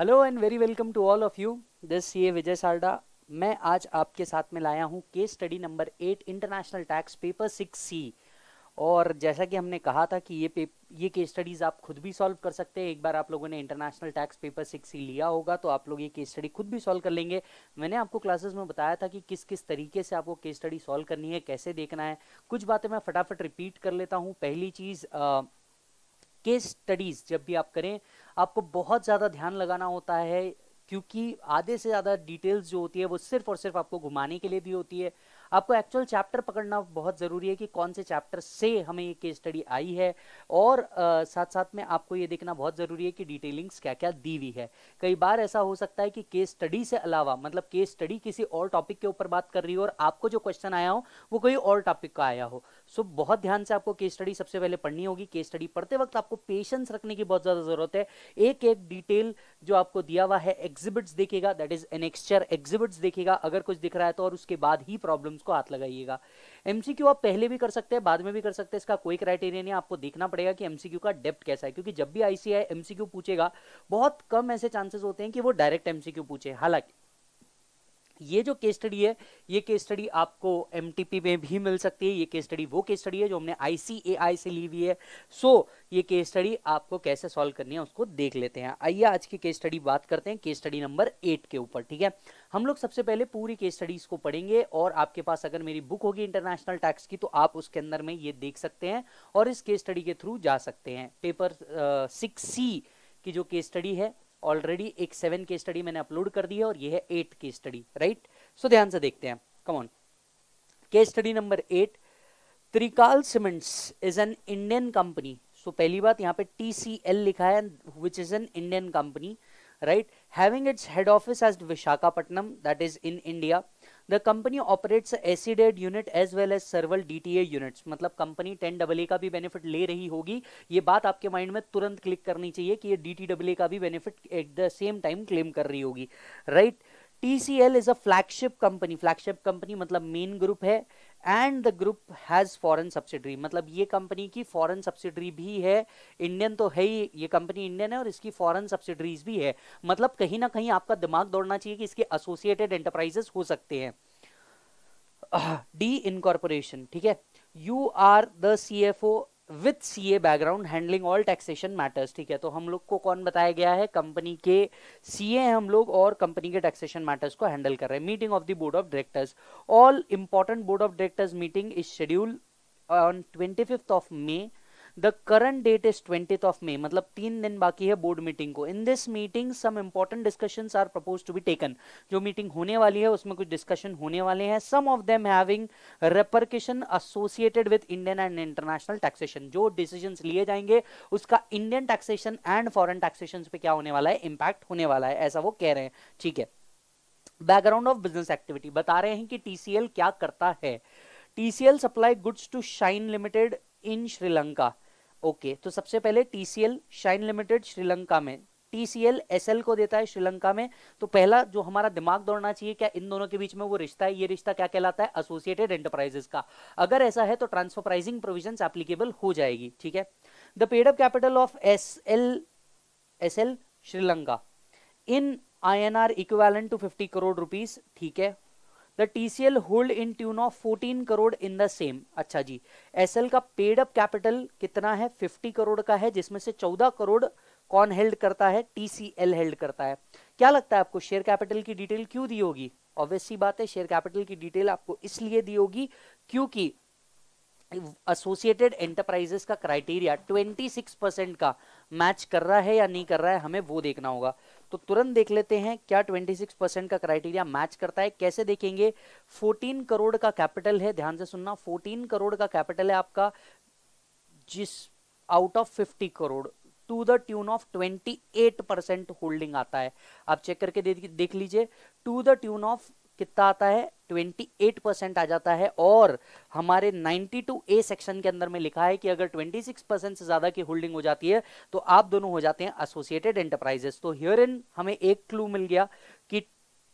Hello and very welcome to all of you this ये विजय सारडा मैं आज आपके साथ में लाया हूँ case study number eight international tax paper six C और जैसा कि हमने कहा था कि ये पेप ये केस स्टडीज़ आप खुद भी सॉल्व कर सकते हैं एक बार आप लोगों ने international tax paper six C लिया होगा तो आप लोग ये केस स्टडी खुद भी सॉल्व कर लेंगे मैंने आपको क्लासेस में बताया था कि किस किस तरीके से आपको केस स्टडी सॉल्व करनी है कैसे देखना है कुछ बातें मैं फटाफट रिपीट कर लेता हूँ पहली चीज़ केस स्टडीज जब भी आप करें आपको बहुत ज़्यादा ध्यान लगाना होता है क्योंकि आधे से ज़्यादा डिटेल्स जो होती है वो सिर्फ और सिर्फ आपको घुमाने के लिए भी होती है आपको एक्चुअल चैप्टर पकड़ना बहुत ज़रूरी है कि कौन से चैप्टर से हमें ये केस स्टडी आई है और आ, साथ साथ में आपको ये देखना बहुत ज़रूरी है कि डिटेलिंग्स क्या क्या दी हुई है कई बार ऐसा हो सकता है कि केस स्टडी से अलावा मतलब केस स्टडी किसी और टॉपिक के ऊपर बात कर रही हो और आपको जो क्वेश्चन आया हो वो कोई और टॉपिक का आया हो सो so, बहुत ध्यान से आपको केस स्टडी सबसे पहले पढ़नी होगी केस स्टडी पढ़ते वक्त आपको पेशेंस रखने की बहुत ज़्यादा ज़रूरत है एक एक डिटेल जो आपको दिया हुआ है एग्जिबिट्स देखेगा दैट इज एक्सचर एग्जिबिट्स देखेगा अगर कुछ दिख रहा है तो और उसके बाद ही प्रॉब्लम्स को हाथ लगाइएगा एमसीक्यू आप पहले भी कर सकते हैं बाद में भी कर सकते हैं इसका कोई क्राइटेरिया नहीं आपको देखना पड़ेगा कि एमसीक्यू का डेप्थ कैसा है क्योंकि जब भी आईसीआई एमसीक्यू पूछेगा बहुत कम ऐसे चांसेस होते हैं कि वो डायरेक्ट एमसीक्यू पूछे हालांकि ये जो केस स्टडी है ये केस स्टडी आपको एम में भी मिल सकती है ये केस स्टडी वो केस स्टडी है जो हमने आई से ली हुई है सो so, ये केस स्टडी आपको कैसे सॉल्व करनी है उसको देख लेते हैं आइए आज की केस स्टडी बात करते हैं केस स्टडी नंबर एट के ऊपर ठीक है हम लोग सबसे पहले पूरी केस स्टडीज को पढ़ेंगे और आपके पास अगर मेरी बुक होगी इंटरनेशनल टैक्स की तो आप उसके अंदर में ये देख सकते हैं और इस केस स्टडी के थ्रू जा सकते हैं पेपर सिक्स सी की जो केस स्टडी है ऑलरेडी एक सेवन के स्टडी मैंने अपलोड कर दी है और ये है एट के स्टडी राइट सो ध्यान से देखते हैं come on case study number eight Trikal cements is an Indian company so पहली बात यहाँ पे टी सी एल लिखा है which is an Indian company right having its head office as Visakhapatnam that is in India the company operates SEZ unit as well as several DTA units मतलब company ten double A का भी benefit ले रही होगी ये बात आपके mind में तुरंत क्लिक करनी चाहिए कि ये डी टी डबल ए का भी benefit at the same time claim कर रही होगी right T C L is a flagship company flagship company मतलब मेन ग्रुप है and the group has foreign subsidiary मतलब ये कंपनी की फॉरन सब्सिडरी भी है इंडियन तो है ही ये कंपनी इंडियन है और इसकी फॉरन सब्सिडरीज भी है मतलब कहीं ना कहीं आपका दिमाग दौड़ना चाहिए कि इसके एसोसिएटेड एंटरप्राइजेस हो सकते हैं डी uh, इनकॉर्पोरेशन ठीक है you are the C F O with C A background handling all taxation matters ठीक है तो हम लोग को कौन बताया गया है कंपनी के सी ए हम लोग और कंपनी के टैक्सेशन मैटर्स को हैंडल कर रहे हैं meeting of the board of directors all important board of directors meeting is schedule on twenty fifth of May the current date is twenty of May मतलब तीन दिन बाकी है बोर्ड मीटिंग को in this meeting some important discussion are propose to be taken जो meeting होने वाली है उसमें कुछ डिस्कशन होने वाले हैं some of them having repercussion associated with Indian and international taxation जो डिसीजन लिए जाएंगे उसका Indian taxation and foreign taxation पे क्या होने वाला है इंपैक्ट होने वाला है ऐसा वो कह रहे हैं ठीक है बैकग्राउंड ऑफ बिजनेस एक्टिविटी बता रहे हैं कि टीसीएल क्या करता है TCL supply goods to Shine limited in Sri Lanka okay तो सबसे पहले टीसीएल शाइन लिमिटेड श्रीलंका में टीसीएल एसएल को देता है श्रीलंका में तो पहला जो हमारा दिमाग दौड़ना चाहिए क्या इन दोनों के बीच में वो रिश्ता है ये रिश्ता क्या कहलाता है एसोसिएटेड एंटरप्राइजेस का अगर ऐसा है तो ट्रांसफर प्राइसिंग प्रोविजन एप्लीकेबल हो जाएगी ठीक है the paid up capital of S L S L Sri Lanka in I N R equivalent to fifty crore rupees ठीक है the TCL hold in tune of 14 crore in the same अच्छा जी एसएल का paid up capital कितना है 50 करोड़ का है जिसमें से 14 करोड़ कौन हेल्ड करता है टीसीएल हेल्ड करता है क्या लगता है आपको शेयर कैपिटल की डिटेल क्यों दी होगी ऑब्वियसली बात है शेयर कैपिटल की डिटेल आपको इसलिए दी होगी क्योंकि एसोसिएटेड एंटरप्राइजेस का क्राइटेरिया 26 परसेंट का मैच कर रहा है या नहीं कर रहा है हमें वो देखना होगा तो तुरंत देख लेते हैं क्या 26 परसेंट का क्राइटेरिया मैच करता है कैसे देखेंगे 14 करोड़ का कैपिटल है ध्यान से सुनना 14 करोड़ का कैपिटल है आपका जिस out of 50 crore to the tune of 28 percent holding आता है आप चेक करके देख लीजिए टू द ट्यून ऑफ कितना आता है 28 परसेंट आ जाता है और हमारे 92 ए सेक्शन के अंदर में लिखा है कि अगर 26 परसेंट से ज़्यादा की होल्डिंग हो जाती है तो आप दोनों हो जाते हैं एसोसिएटेड एंटरप्राइजेस तो हियर इन हमें एक क्लू मिल गया कि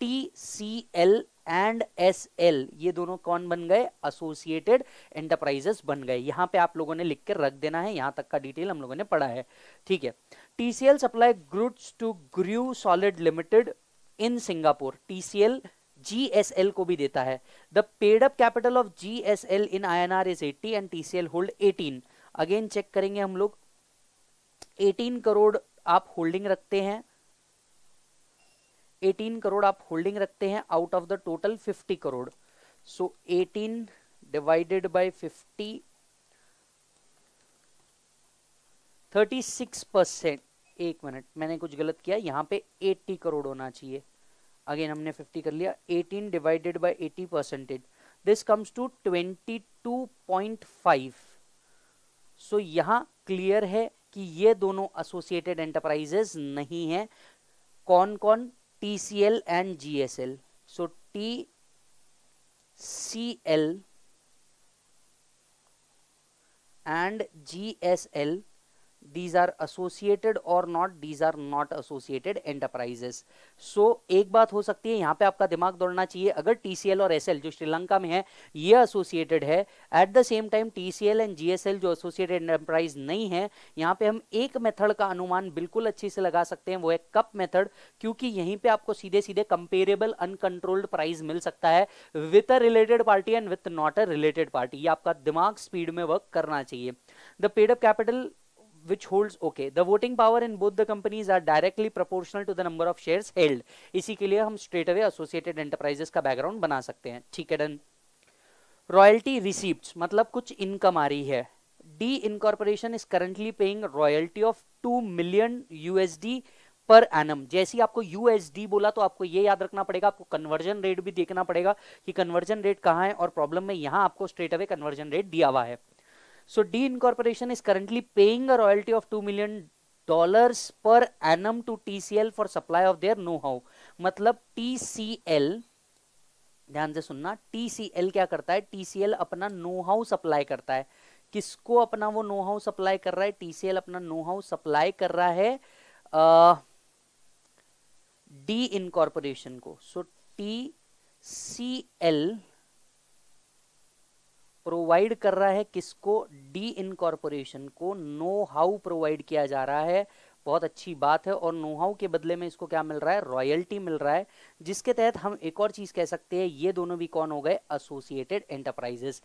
T C L and S L ये दोनों कौन बन गए एसोसिएटेड एंटरप्राइजेस बन गए यहाँ पे आप लोगों ने लिख कर रख देना है यहाँ तक का डिटेल हम लोगों ने पढ़ा है ठीक है T C L supply goods to grew solid limited in Singapore T C L L को भी देता है the paid up capital of L in R is 80 and L hold eighteen again check करेंगे हम लोग एटीन करोड़ आप होल्डिंग रखते हैं 18 करोड़ आप होल्डिंग रखते हैं out of the total 50 crore so so, 18 divided by 50 36 percent एक मिनट मैंने कुछ गलत किया यहाँ पे 80 करोड़ होना चाहिए अगेन हमने 50 कर लिया 18 divided by 80 percentage this comes to 22.5 so यहां क्लियर है कि ये दोनों एसोसिएटेड एंटरप्राइजेस नहीं हैं कौन कौन T C L and G S L so T C L and G S L these are associated or not these are not associated enterprises so एक बात हो सकती है यहाँ पे आपका दिमाग दौड़ना चाहिए अगर TCL और SL जो श्रीलंका में है ये associated है at the same time TCL and GSL जो associated enterprise नहीं है यहाँ पे हम एक मेथड का अनुमान बिल्कुल अच्छे से लगा सकते हैं वो है कप मेथड क्योंकि यहीं पे आपको सीधे सीधे कंपेरेबल अनकंट्रोल्ड प्राइस मिल सकता है with a related party and with not a related party ये आपका दिमाग स्पीड में वर्क करना चाहिए the paid up capital which holds okay the voting power in both the companies are directly proportional to the number of shares held इसी के लिए हम straight away associated enterprises का background बना सकते हैं ठीक है done royalty receipts मतलब कुछ income आ रही है D incorporation is currently paying royalty of 2 million USD per annum जैसे आपको यूएसडी बोला तो आपको ये याद रखना पड़ेगा आपको कन्वर्जन रेट भी देखना पड़ेगा कि कन्वर्जन रेट कहाँ है और प्रॉब्लम में यहाँ आपको स्ट्रेट अवे कन्वर्जन रेट दिया हुआ है so D incorporation is currently paying a royalty of two million dollar per annum to TCL for supply of their know how मतलब टीसीएल ध्यान से सुनना टीसीएल क्या करता है टीसीएल अपना नो हाउ सप्लाई करता है किसको अपना वो नो हाउ सप्लाई कर रहा है टीसीएल अपना नो हाउ सप्लाई कर रहा है डी uh, इनकॉर्पोरेशन को so T C L provide कर रहा है किसको डी इनकॉर्पोरेशन को नो हाउ प्रोवाइड किया जा रहा है बहुत अच्छी बात है और नो हाउ के बदले में इसको क्या मिल रहा है रॉयल्टी मिल रहा है जिसके तहत हम एक और चीज़ कह सकते हैं ये दोनों भी कौन हो गए एसोसिएटेड एंटरप्राइजेस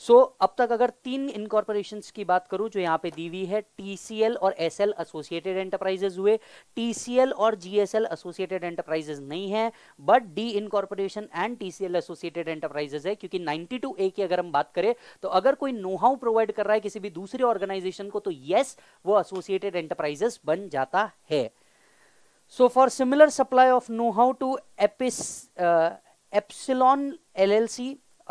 सो so, अब तक अगर तीन इनकॉर्पोरेशन की बात करूं जो यहाँ पे दी हुई है टीसीएल और एसएल एसोसिएटेड एंटरप्राइजेज हुए टीसीएल और जीएसएल एसोसिएटेड एंटरप्राइजेज नहीं है but D incorporation and TCL associated enterprises है क्योंकि 92 ए की अगर हम बात करें तो अगर कोई नोहाउ प्रोवाइड कर रहा है किसी भी दूसरे ऑर्गेनाइजेशन को तो येस वो एसोसिएटेड एंटरप्राइजेस बन जाता है so for similar supply of know how to Apis Epsilon L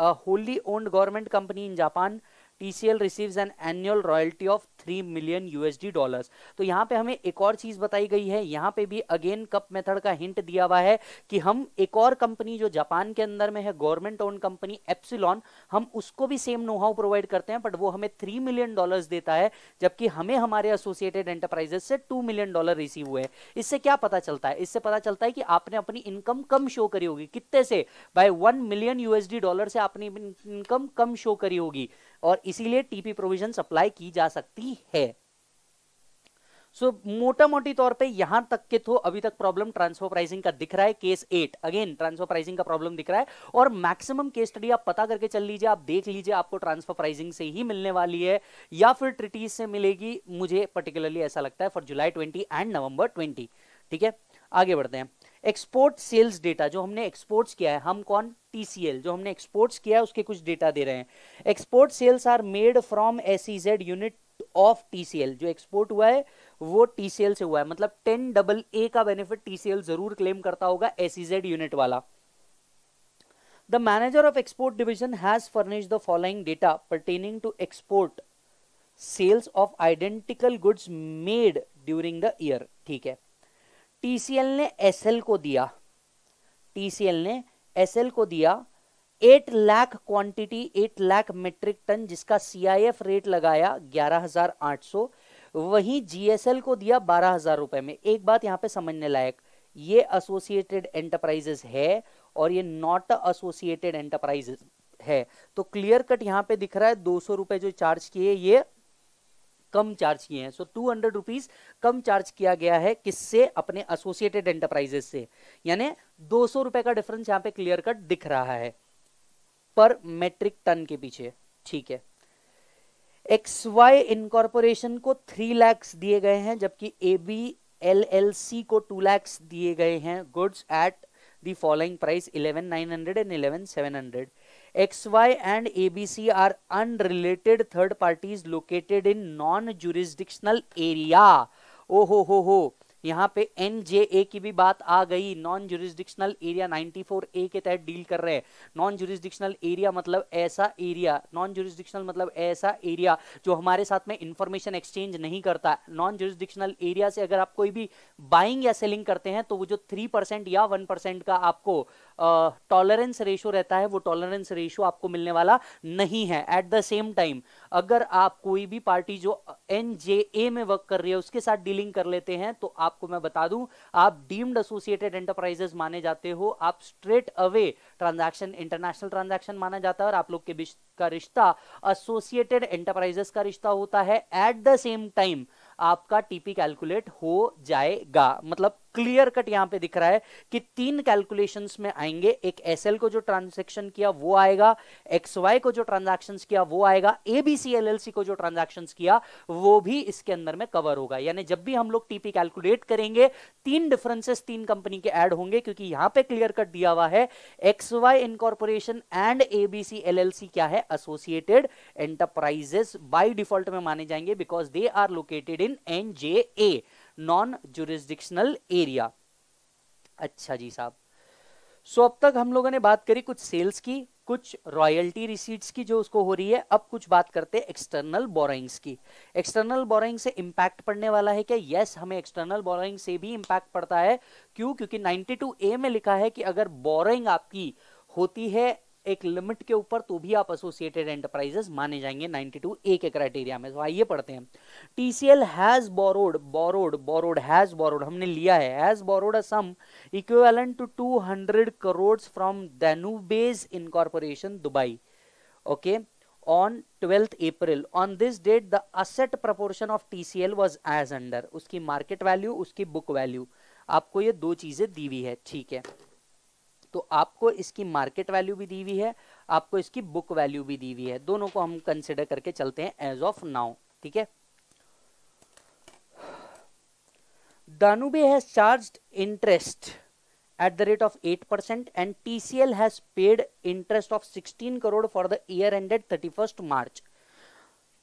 a wholly owned government company in Japan TCL receives an annual royalty of three million USD dollars. तो यहाँ पे हमें एक और चीज बताई गई है यहाँ पे भी अगेन कप मेथड का हिंट दिया हुआ है कि हम एक और कंपनी जो जापान के अंदर में है गवर्नमेंट ओन कंपनी एप्सिलॉन हम उसको भी सेम नोहाउ प्रोवाइड करते हैं बट वो हमें थ्री मिलियन डॉलर देता है जबकि हमें हमारे एसोसिएटेड एंटरप्राइजेस से टू मिलियन डॉलर रिसीव हुए हैं इससे क्या पता चलता है इससे पता चलता है कि आपने अपनी इनकम कम शो करी होगी कितने से by one million USD dollar से आपने इनकम कम शो करी होगी और इसीलिए टीपी प्रोविजन अप्लाई की जा सकती है सो so, मोटा मोटी तौर पे यहां तक के तो अभी तक प्रॉब्लम ट्रांसफर प्राइसिंग का दिख रहा है case eight again transfer pricing का प्रॉब्लम दिख रहा है और मैक्सिमम केस स्टडी आप पता करके चल लीजिए आप देख लीजिए आपको ट्रांसफर प्राइसिंग से ही मिलने वाली है या फिर ट्रिटीज से मिलेगी मुझे पर्टिकुलरली ऐसा लगता है for July twenty and November twenty ठीक है आगे बढ़ते हैं एक्सपोर्ट सेल्स डेटा जो हमने एक्सपोर्ट्स किया है हम कौन टीसीएल जो हमने एक्सपोर्ट्स किया है उसके कुछ डेटा दे रहे हैं export sales are made from S unit of TCL जो एक्सपोर्ट हुआ है वो टीसीएल से हुआ है मतलब टेन डबल ए का बेनिफिट टीसीएल जरूर क्लेम करता होगा एस यूनिट e वाला the manager of export division has furnish the following data pertaining to export sales of identical goods made during the year ठीक है टीसीएल ने SL को दिया टीसीएल ने एसएल को दिया eight lakh quantity eight lakh metric ton जिसका सीआईएफ रेट लगाया ग्यारह हजार आठ सौ वहीं जीएसएल को दिया बारह हजार रुपए में एक बात यहां पे समझने लायक ये एसोसिएटेड एंटरप्राइजेस है और ये नॉट एसोसिएटेड एंटरप्राइजेस है तो क्लियर कट यहां पे दिख रहा है दो सौ रुपए जो चार्ज किए ये कम चार्ज किए हैं सो टू हंड्रेड रुपीज कम चार्ज किया गया है किससे अपने एसोसिएटेड एंटरप्राइजेस से यानी दो सौ रुपए का डिफरेंस यहां पे क्लियर कट दिख रहा है पर मेट्रिक टन के पीछे ठीक है एक्स वाई इनकॉर्पोरेशन को थ्री लैक्स दिए गए हैं जबकि A B L L C को टू लैक्स दिए गए हैं goods at the following price eleven nine hundred and eleven seven hundred XY and ABC are unrelated third parties located in non-jurisdictional area. Oh ho ho ho. यहाँ पे N जे ए की भी बात आ गई नॉन जुरिस्डिक्शनल एरिया 94 ए के तहत deal कर रहे हैं नॉन जुरिस्डिक्शनल एरिया मतलब ऐसा एरिया नॉन जुरिस्डिक्शनल मतलब ऐसा एरिया जो हमारे साथ में इंफॉर्मेशन एक्सचेंज नहीं करता नॉन जुरिस्डिक्शनल एरिया से अगर आप कोई भी बाइंग या सेलिंग करते हैं तो वो जो थ्री परसेंट या वन परसेंट का आपको टॉलरेंस रेशो रहता है वो टॉलरेंस रेशो आपको मिलने वाला नहीं है एट द सेम टाइम अगर आप कोई भी पार्टी जो एन जे ए में वर्क कर रही है उसके साथ डीलिंग कर लेते हैं तो आपको मैं बता दूं आप डीम्ड एसोसिएटेड एंटरप्राइजेस माने जाते हो आप straight away transaction international transaction माना जाता है और आप लोग के बीच का रिश्ता एसोसिएटेड एंटरप्राइजेस का रिश्ता होता है एट द सेम टाइम आपका टीपी कैलकुलेट हो जाएगा मतलब क्लियर कट यहां पे दिख रहा है कि तीन कैलकुलेशंस में आएंगे एक एसएल को जो ट्रांजेक्शन किया वो आएगा एक्सवाई को जो ट्रांजेक्शन किया वो आएगा एबीसी एलएलसी को जो ट्रांजेक्शन किया वो भी इसके अंदर में कवर होगा यानी जब भी हम लोग टीपी कैलकुलेट करेंगे तीन डिफरेंसेस तीन कंपनी के ऐड होंगे क्योंकि यहां पे क्लियर कट दिया हुआ है XY incorporation and ABC LLC क्या है एसोसिएटेड एंटरप्राइजेस बाय डिफॉल्ट में माने जाएंगे because they are located in NJA non jurisdictional area अच्छा जी साहब सो so, अब तक हम लोगों ने बात करी कुछ सेल्स की कुछ रॉयल्टी रिसीट्स की जो उसको हो रही है अब कुछ बात करते हैं एक्सटर्नल बोरइंग्स की एक्सटर्नल बोरइंग से इम्पैक्ट पड़ने वाला है क्या यस हमें एक्सटर्नल बोरइंग से भी इम्पैक्ट पड़ता है क्यों क्योंकि 92 ए में लिखा है कि अगर बोरइंग आपकी होती है एक लिमिट के ऊपर तो भी आप एसोसिएटेड एंटरप्राइजेस माने जाएंगे 92 ए के क्राइटेरिया में तो आइए पढ़ते हैं TCL has borrowed borrowed borrowed has borrowed हमने लिया है has borrowed a sum equivalent to 200 crore from Danube's incorporation Dubai okay on 12th April. On this date, the asset proportion of TCL was as under. उसकी market value, उसकी book value. आपको ये दो चीजें दी हुई है ठीक है तो आपको इसकी मार्केट वैल्यू भी दी हुई है आपको इसकी बुक वैल्यू भी दी हुई है दोनों को हम कंसिडर करके चलते हैं एज ऑफ नाउ ठीक है Danube has charge interest at the rate of eight percent and T C L has paid interest of sixteen crore for the year ended thirty first March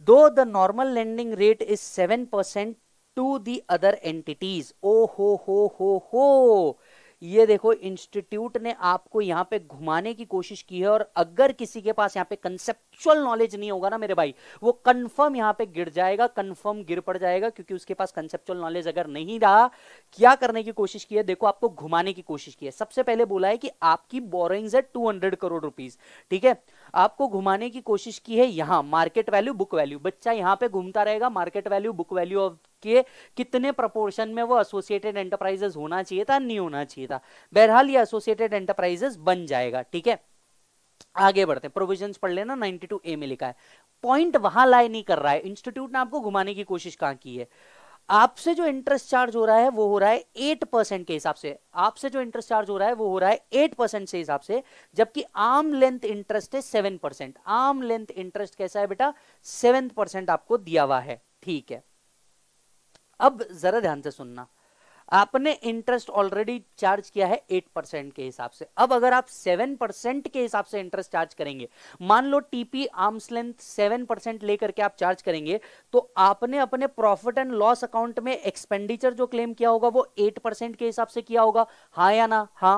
though the normal lending rate is seven percent to the other entities ओ हो हो हो हो, हो. ये देखो institute ने आपको यहां पे घुमाने की कोशिश की है और अगर किसी के पास यहाँ पे कंसेप्चुअल नॉलेज नहीं होगा ना मेरे भाई वो कंफर्म यहां पे गिर जाएगा कंफर्म गिर पड़ जाएगा क्योंकि उसके पास कंसेप्चुअल नॉलेज अगर नहीं रहा क्या करने की कोशिश की है देखो आपको घुमाने की कोशिश की है सबसे पहले बोला है कि आपकी बोरिंग है टू करोड़ रुपीज ठीक है आपको घुमाने की कोशिश की है यहाँ मार्केट वैल्यू बुक वैल्यू बच्चा यहां पे घूमता रहेगा market value book value of के कितने प्रपोर्शन में वो एसोसिएटेड एंटरप्राइजेस होना चाहिए था नहीं होना चाहिए था बहरहाल ये एसोसिएटेड एंटरप्राइजेस बन जाएगा ठीक है आगे बढ़ते हैं प्रोविजन पढ़ लेना 92 ए में लिखा है पॉइंट वहां लाई नहीं कर रहा है इंस्टीट्यूट ने आपको घुमाने की कोशिश कहां की है आपसे जो इंटरेस्ट चार्ज हो रहा है वो हो रहा है एट परसेंट के हिसाब से आपसे जो इंटरेस्ट चार्ज हो रहा है वो हो रहा है एट परसेंट से हिसाब से जबकि आर्म लेंथ इंटरेस्ट है seven percent arm length interest कैसा है बेटा सेवन परसेंट आपको दिया हुआ है ठीक है अब जरा ध्यान से सुनना आपने इंटरेस्ट ऑलरेडी चार्ज किया है एट परसेंट के हिसाब से अब अगर आप सेवन परसेंट के हिसाब से इंटरेस्ट चार्ज करेंगे मान लो TP arm's length seven percent लेकर के आप चार्ज करेंगे तो आपने अपने प्रॉफिट एंड लॉस अकाउंट में एक्सपेंडिचर जो क्लेम किया होगा वो एट परसेंट के हिसाब से किया होगा हाँ या ना हाँ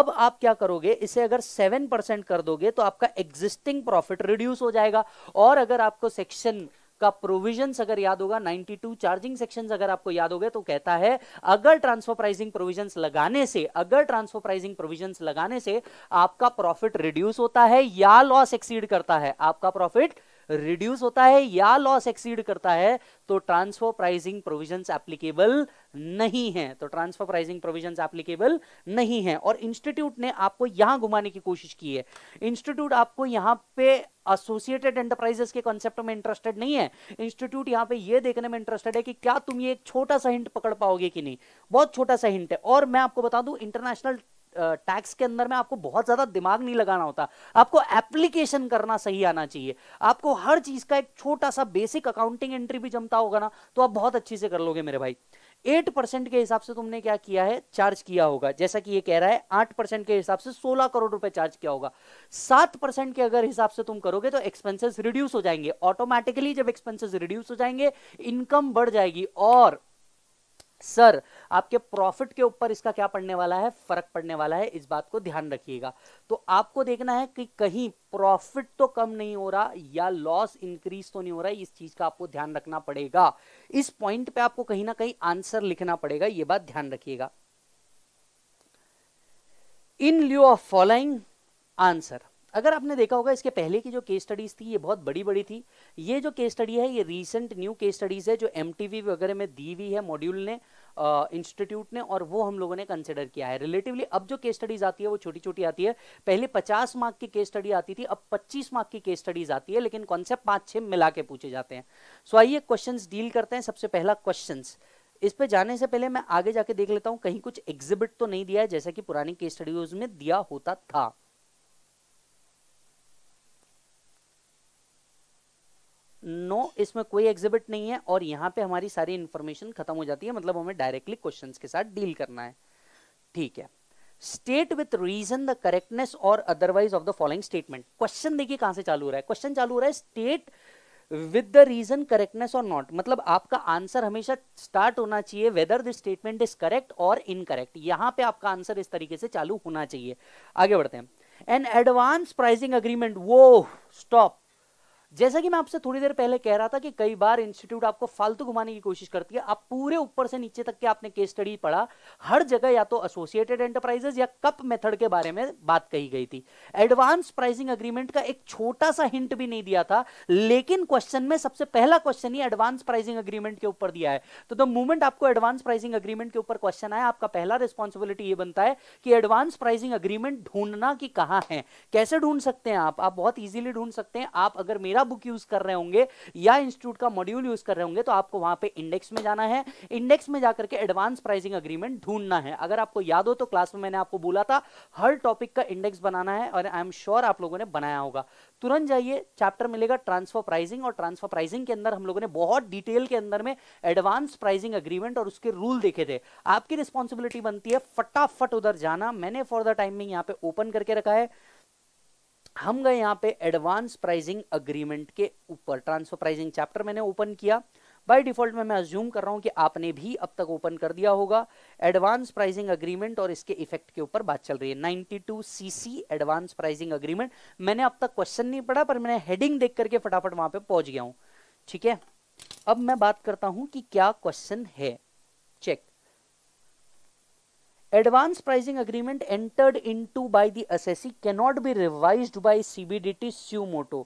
अब आप क्या करोगे इसे अगर सेवन परसेंट कर दोगे तो आपका एग्जिस्टिंग प्रॉफिट रिड्यूस हो जाएगा और अगर आपको सेक्शन का प्रोविजन अगर याद होगा 92 चार्जिंग सेक्शंस अगर आपको याद हो गए तो कहता है अगर ट्रांसफर प्राइसिंग प्रोविजंस लगाने से अगर ट्रांसफर प्राइसिंग प्रोविजंस लगाने से आपका प्रॉफिट रिड्यूस होता है या लॉस एक्सीड करता है आपका प्रॉफिट रिड्यूस होता है या लॉस एक्सीड करता है तो ट्रांसफर प्राइसिंग प्रोविजन एप्लीकेबल नहीं है तो ट्रांसफर प्राइसिंग प्रोविजन एप्लीकेबल नहीं है और इंस्टीट्यूट ने आपको यहां घुमाने की कोशिश की है इंस्टीट्यूट आपको यहां पे एसोसिएटेड एंटरप्राइजेस के कॉन्सेप्ट में इंटरेस्टेड नहीं है इंस्टीट्यूट यहां पे ये देखने में इंटरेस्टेड है कि क्या तुम ये एक छोटा सा हिंट पकड़ पाओगे कि नहीं बहुत छोटा सा हिंट है और मैं आपको बता दूं इंटरनेशनल टैक्स के अंदर में आपको बहुत ज़्यादा दिमाग नहीं लगाना होता आपको एप्लीकेशन करना सही आना चाहिए आपको हर चीज़ का एक छोटा सा बेसिक अकाउंटिंग एंट्री भी जमता होगा ना तो आप बहुत अच्छी से कर लोगे मेरे भाई एट परसेंट के हिसाब से तुमने क्या किया है चार्ज किया होगा जैसा कि ये कह रहा है आठ परसेंट के हिसाब से सोलह करोड़ रुपए चार्ज किया होगा सात परसेंट के अगर हिसाब से तुम करोगे तो एक्सपेंसेस रिड्यूस हो जाएंगे ऑटोमेटिकली जब एक्सपेंसेस रिड्यूस हो जाएंगे इनकम बढ़ जाएगी और सर आपके प्रॉफिट के ऊपर इसका क्या पड़ने वाला है फर्क पड़ने वाला है इस बात को ध्यान रखिएगा तो आपको देखना है कि कहीं प्रॉफिट तो कम नहीं हो रहा या लॉस इंक्रीज तो नहीं हो रहा इस चीज का आपको ध्यान रखना पड़ेगा इस पॉइंट पे आपको कहीं ना कहीं आंसर लिखना पड़ेगा ये बात ध्यान रखिएगा in lieu of following answer अगर आपने देखा होगा इसके पहले की जो केस स्टडीज़ थी ये बहुत बड़ी बड़ी थी ये जो केस स्टडी है ये रिसेंट न्यू केस स्टडीज़ है जो एम वगैरह में दी हुई है मॉड्यूल ने इंस्टीट्यूट ने और वो हम लोगों ने कंसिडर किया है रिलेटिवली अब जो केस स्टडीज़ आती है वो छोटी छोटी आती है पहले 50 मार्क की केस स्टडी आती थी अब 25 मार्क की केस स्टडीज़ आती है लेकिन कॉन्सेप्ट पाँच छः मिला के पूछे जाते हैं सो आइए क्वेश्चन डील करते हैं सबसे पहला क्वेश्चन इस पे जाने से पहले मैं आगे जाके देख लेता हूँ कहीं कुछ एग्जिबिट तो नहीं दिया है जैसा कि पुरानी केस स्टडीज में दिया होता था नो no, इसमें कोई एग्जिबिट नहीं है और यहाँ पे हमारी सारी इन्फॉर्मेशन खत्म हो जाती है मतलब हमें डायरेक्टली क्वेश्चन के साथ डील करना है ठीक है state with reason the correctness और otherwise of the following statement question देखिए कहाँ से चालू हो रहा है क्वेश्चन चालू हो रहा है state with the reason correctness और नॉट मतलब आपका आंसर हमेशा स्टार्ट होना चाहिए whether the statement is correct और इनकरेक्ट यहाँ पे आपका आंसर इस तरीके से चालू होना चाहिए आगे बढ़ते हैं एन एडवांस प्राइसिंग अग्रीमेंट वो स्टॉप जैसा कि मैं आपसे थोड़ी देर पहले कह रहा था कि कई बार इंस्टीट्यूट आपको फालतू घुमाने की कोशिश करती है आप पूरे ऊपर से नीचे तक के आपने केस स्टडी पढ़ा हर जगह या तो एसोसिएटेड एंटरप्राइजेस या कप मेथड के बारे में बात कही गई थी एडवांस प्राइसिंग अग्रीमेंट का एक छोटा सा हिंट भी नहीं दिया था लेकिन क्वेश्चन में सबसे पहला क्वेश्चन ही एडवांस प्राइसिंग अग्रीमेंट के ऊपर दिया है तो द मूवमेंट आपको एडवांस प्राइसिंग अग्रीमेंट के ऊपर क्वेश्चन आया आपका पहला रिस्पॉन्सिबिलिटी ये बनता है कि एडवांस प्राइसिंग अग्रीमेंट ढूंढना की कहा है कैसे ढूंढ सकते हैं आप आप बहुत ईजिली ढूंढ सकते हैं आप अगर मेरा बुक यूज कर रहे होंगे या इंस्टीट्यूट का मॉड्यूल यूज कर रहे होंगे तो आपको वहां पे इंडेक्स में जाना है इंडेक्स में जाकर के एडवांस प्राइसिंग अग्रीमेंट ढूंढना है अगर आपको याद हो तो क्लास में मैंने आपको बोला था हर टॉपिक का इंडेक्स बनाना है और आई एम श्योर आप लोगों ने बनाया होगा तुरंत जाइए चैप्टर मिलेगा ट्रांसफर प्राइसिंग और ट्रांसफर प्राइसिंग के अंदर हम लोगों ने बहुत डिटेल के अंदर में एडवांस प्राइसिंग अग्रीमेंट और उसके रूल देखे थे आपकी रिस्पॉन्सिबिलिटी बनती है फटाफट उधर जाना मैंने फॉर द टाइमिंग यहाँ पे ओपन करके रखा है हम गए यहाँ पे एडवांस प्राइजिंग अग्रीमेंट के ऊपर ट्रांसफर प्राइजिंग चैप्टर मैंने ओपन किया बाय डिफॉल्ट में मैं अज्यूम कर रहा हूँ कि आपने भी अब तक ओपन कर दिया होगा एडवांस प्राइजिंग अग्रीमेंट और इसके इफेक्ट के ऊपर बात चल रही है 92 सीसी एडवांस प्राइजिंग अग्रीमेंट मैंने अब तक क्वेश्चन नहीं पढ़ा पर मैंने हेडिंग देख करके फटाफट वहां पे पहुंच गया हूँ ठीक है अब मैं बात करता हूँ कि क्या क्वेश्चन है advance pricing agreement entered into by the assessee cannot be revised by cbdt sue motu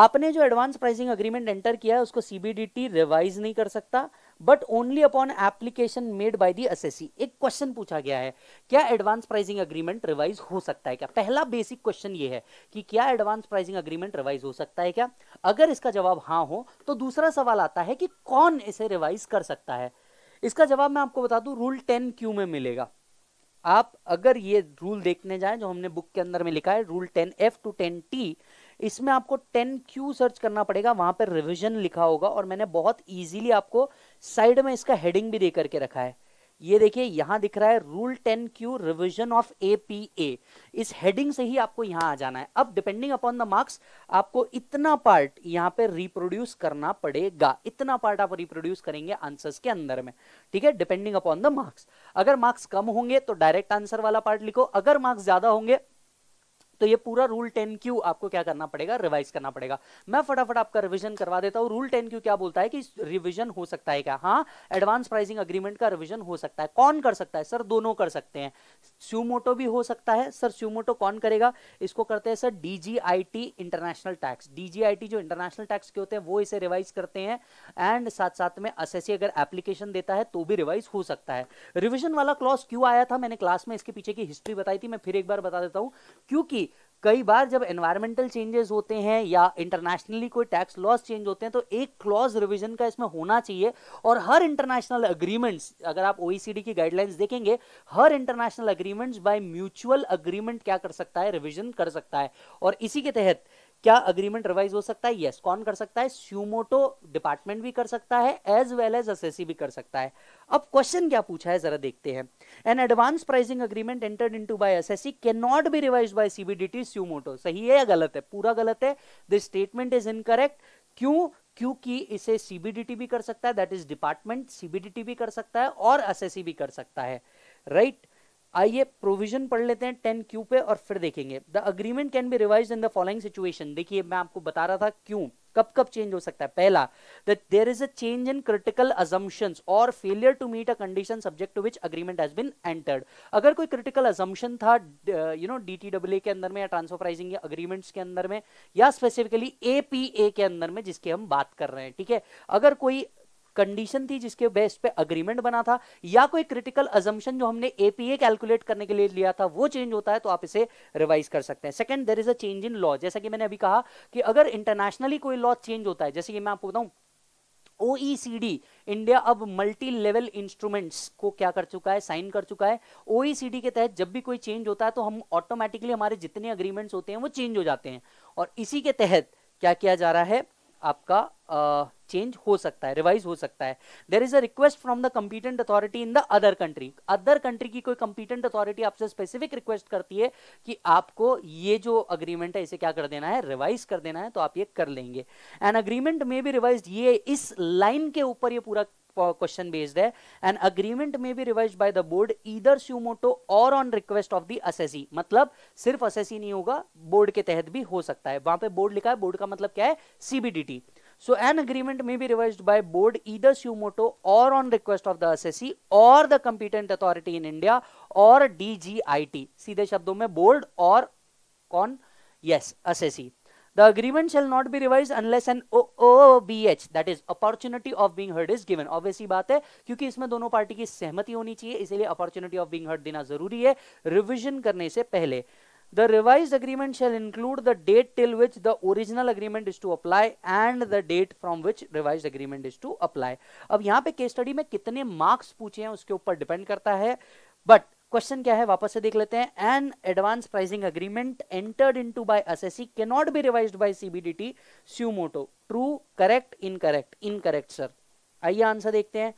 आपने जो एडवांस प्राइसिंग एग्रीमेंट एंटर किया है उसको सीबीडीटी रिवाइज नहीं कर सकता but only upon application made by the assessee एक क्वेश्चन पूछा गया है क्या एडवांस प्राइसिंग एग्रीमेंट रिवाइज हो सकता है क्या पहला बेसिक क्वेश्चन ये है कि क्या एडवांस प्राइसिंग एग्रीमेंट रिवाइज हो सकता है क्या अगर इसका जवाब हाँ हो तो दूसरा सवाल आता है कि कौन इसे रिवाइज कर सकता है इसका जवाब मैं आपको बता दूं रूल टेन क्यू में मिलेगा आप अगर ये रूल देखने जाएं जो हमने बुक के अंदर में लिखा है rule ten F to ten T इसमें आपको टेन क्यू सर्च करना पड़ेगा वहां पर रिविजन लिखा होगा और मैंने बहुत ईजिली आपको साइड में इसका हेडिंग भी दे करके रखा है ये देखिए यहां दिख रहा है rule ten Q revision of A P A इस हेडिंग से ही आपको यहां आ जाना है अब डिपेंडिंग अपॉन द मार्क्स आपको इतना पार्ट यहां पे रिप्रोड्यूस करना पड़ेगा इतना पार्ट आप रिप्रोड्यूस करेंगे आंसर्स के अंदर में ठीक है डिपेंडिंग अपॉन द मार्क्स अगर मार्क्स कम होंगे तो डायरेक्ट आंसर वाला पार्ट लिखो अगर मार्क्स ज्यादा होंगे तो ये पूरा रूल टेन क्यू आपको क्या करना पड़ेगा रिवाइज करना पड़ेगा मैं फटाफट आपका रिवीजन करवा देता हूँ रूल टेन क्यू क्या बोलता है कि रिवीजन हो सकता है क्या हाँ एडवांस प्राइसिंग अग्रीमेंट का रिवीजन हो सकता है कौन कर सकता है सर दोनों कर सकते हैं स्यूमोटो भी हो सकता है सर स्यूमोटो कौन करेगा इसको करते हैं sir DGIT international tax DGIT जो इंटरनेशनल टैक्स के होते हैं वो इसे रिवाइज करते हैं एंड साथ साथ में एसएससी अगर एप्लीकेशन देता है तो भी रिवाइज हो सकता है रिविजन वाला क्लॉज क्यों आया था मैंने क्लास में इसके पीछे की हिस्ट्री बताई थी मैं फिर एक बार बता देता हूँ क्योंकि कई बार जब एनवायरमेंटल चेंजेस होते हैं या इंटरनेशनली कोई टैक्स लॉस चेंज होते हैं तो एक क्लॉज रिविजन का इसमें होना चाहिए और हर इंटरनेशनल अग्रीमेंट्स अगर आप ओईसीडी की गाइडलाइंस देखेंगे हर international agreements by mutual agreement क्या कर सकता है रिविजन कर सकता है और इसी के तहत क्या अग्रीमेंट रिवाइज हो सकता है यस yes. कौन कर सकता है स्यूमोटो डिपार्टमेंट भी कर सकता है एज वेल एज एस भी कर सकता है अब क्वेश्चन क्या पूछा है जरा देखते हैं an advance pricing agreement entered into by assessee can not be revise by CBDT suo moto सही है या गलत है पूरा गलत है द स्टेटमेंट इज इनकरेक्ट क्यों क्योंकि इसे सीबीडीटी भी कर सकता है दैट इज डिपार्टमेंट सीबीडीटी भी कर सकता है और एस भी कर सकता है राइट right? आइए प्रोविजन पढ़ लेते हैं टेन क्यू पे और फिर देखेंगे the agreement can be revise in the following situation देखिए मैं आपको बता रहा था क्यों कब कब चेंज हो सकता है पहला there is a change in critical assumptions और failure to meet a condition subject to which agreement has been entered अगर कोई क्रिटिकल अजम्पन था यू नो डीटीडब्ल्यू के अंदर में या ट्रांसफर प्राइसिंग अग्रीमेंट्स के अंदर में या स्पेसिफिकली एपीए के अंदर में जिसकी हम बात कर रहे हैं ठीक है अगर कोई कंडीशन थी जिसके बेस पे अग्रीमेंट बना था या कोई क्रिटिकल अजम्पन जो हमने एपीए कैलकुलेट करने के लिए लिया था वो चेंज होता है तो आप इसे रिवाइज कर सकते हैं second there is a change in law जैसा कि मैंने अभी कहा कि अगर इंटरनेशनली कोई लॉ चेंज होता है जैसे कि मैं आपको बताऊं ओईसीडी इंडिया e अब मल्टी लेवल इंस्ट्रूमेंट्स को क्या कर चुका है साइन कर चुका है ओईसीडी e के तहत जब भी कोई चेंज होता है तो हम ऑटोमेटिकली हमारे जितने अग्रीमेंट्स होते हैं वो चेंज हो जाते हैं और इसी के तहत क्या किया जा रहा है आपका चेंज हो सकता है रिवाइज हो सकता है there is a request from the competent authority in the other country other country की कोई कम्पिटेंट अथॉरिटी आपसे स्पेसिफिक रिक्वेस्ट करती है कि आपको ये जो अग्रीमेंट है इसे क्या कर देना है रिवाइज कर देना है तो आप ये कर लेंगे एन अग्रीमेंट में भी रिवाइज ये इस लाइन के ऊपर ये पूरा question based है an agreement may be revised by the board either suo moto or on request of the assessee मतलब सिर्फ assessee नहीं होगा बोर्ड के तहत भी हो सकता है वहां पे बोर्ड लिखा है बोर्ड का मतलब क्या है CBDT so an agreement may be revised by board either suo moto or on request of the assessee or the competent authority in india or dgit सीधे शब्दों में बोर्ड और कौन yes yes, assessee The agreement shall not be revised unless an OOBH that is opportunity of being heard is given. Obviously baat hai kyunki isme dono party ki sehmati honi chahiye isliye opportunity of being heard dena zaruri hai revision karne se pehle The revised agreement shall include the date till which the original agreement is to apply and the date from which revised agreement is to apply. ab yahan pe case study mein kitne marks puche hain uske upar depend karta hai but question क्या है वापस से देख लेते हैं an advance pricing agreement entered into by assessee can not be revise by CBDT suo moto true correct incorrect incorrect sir आइए answer देखते हैं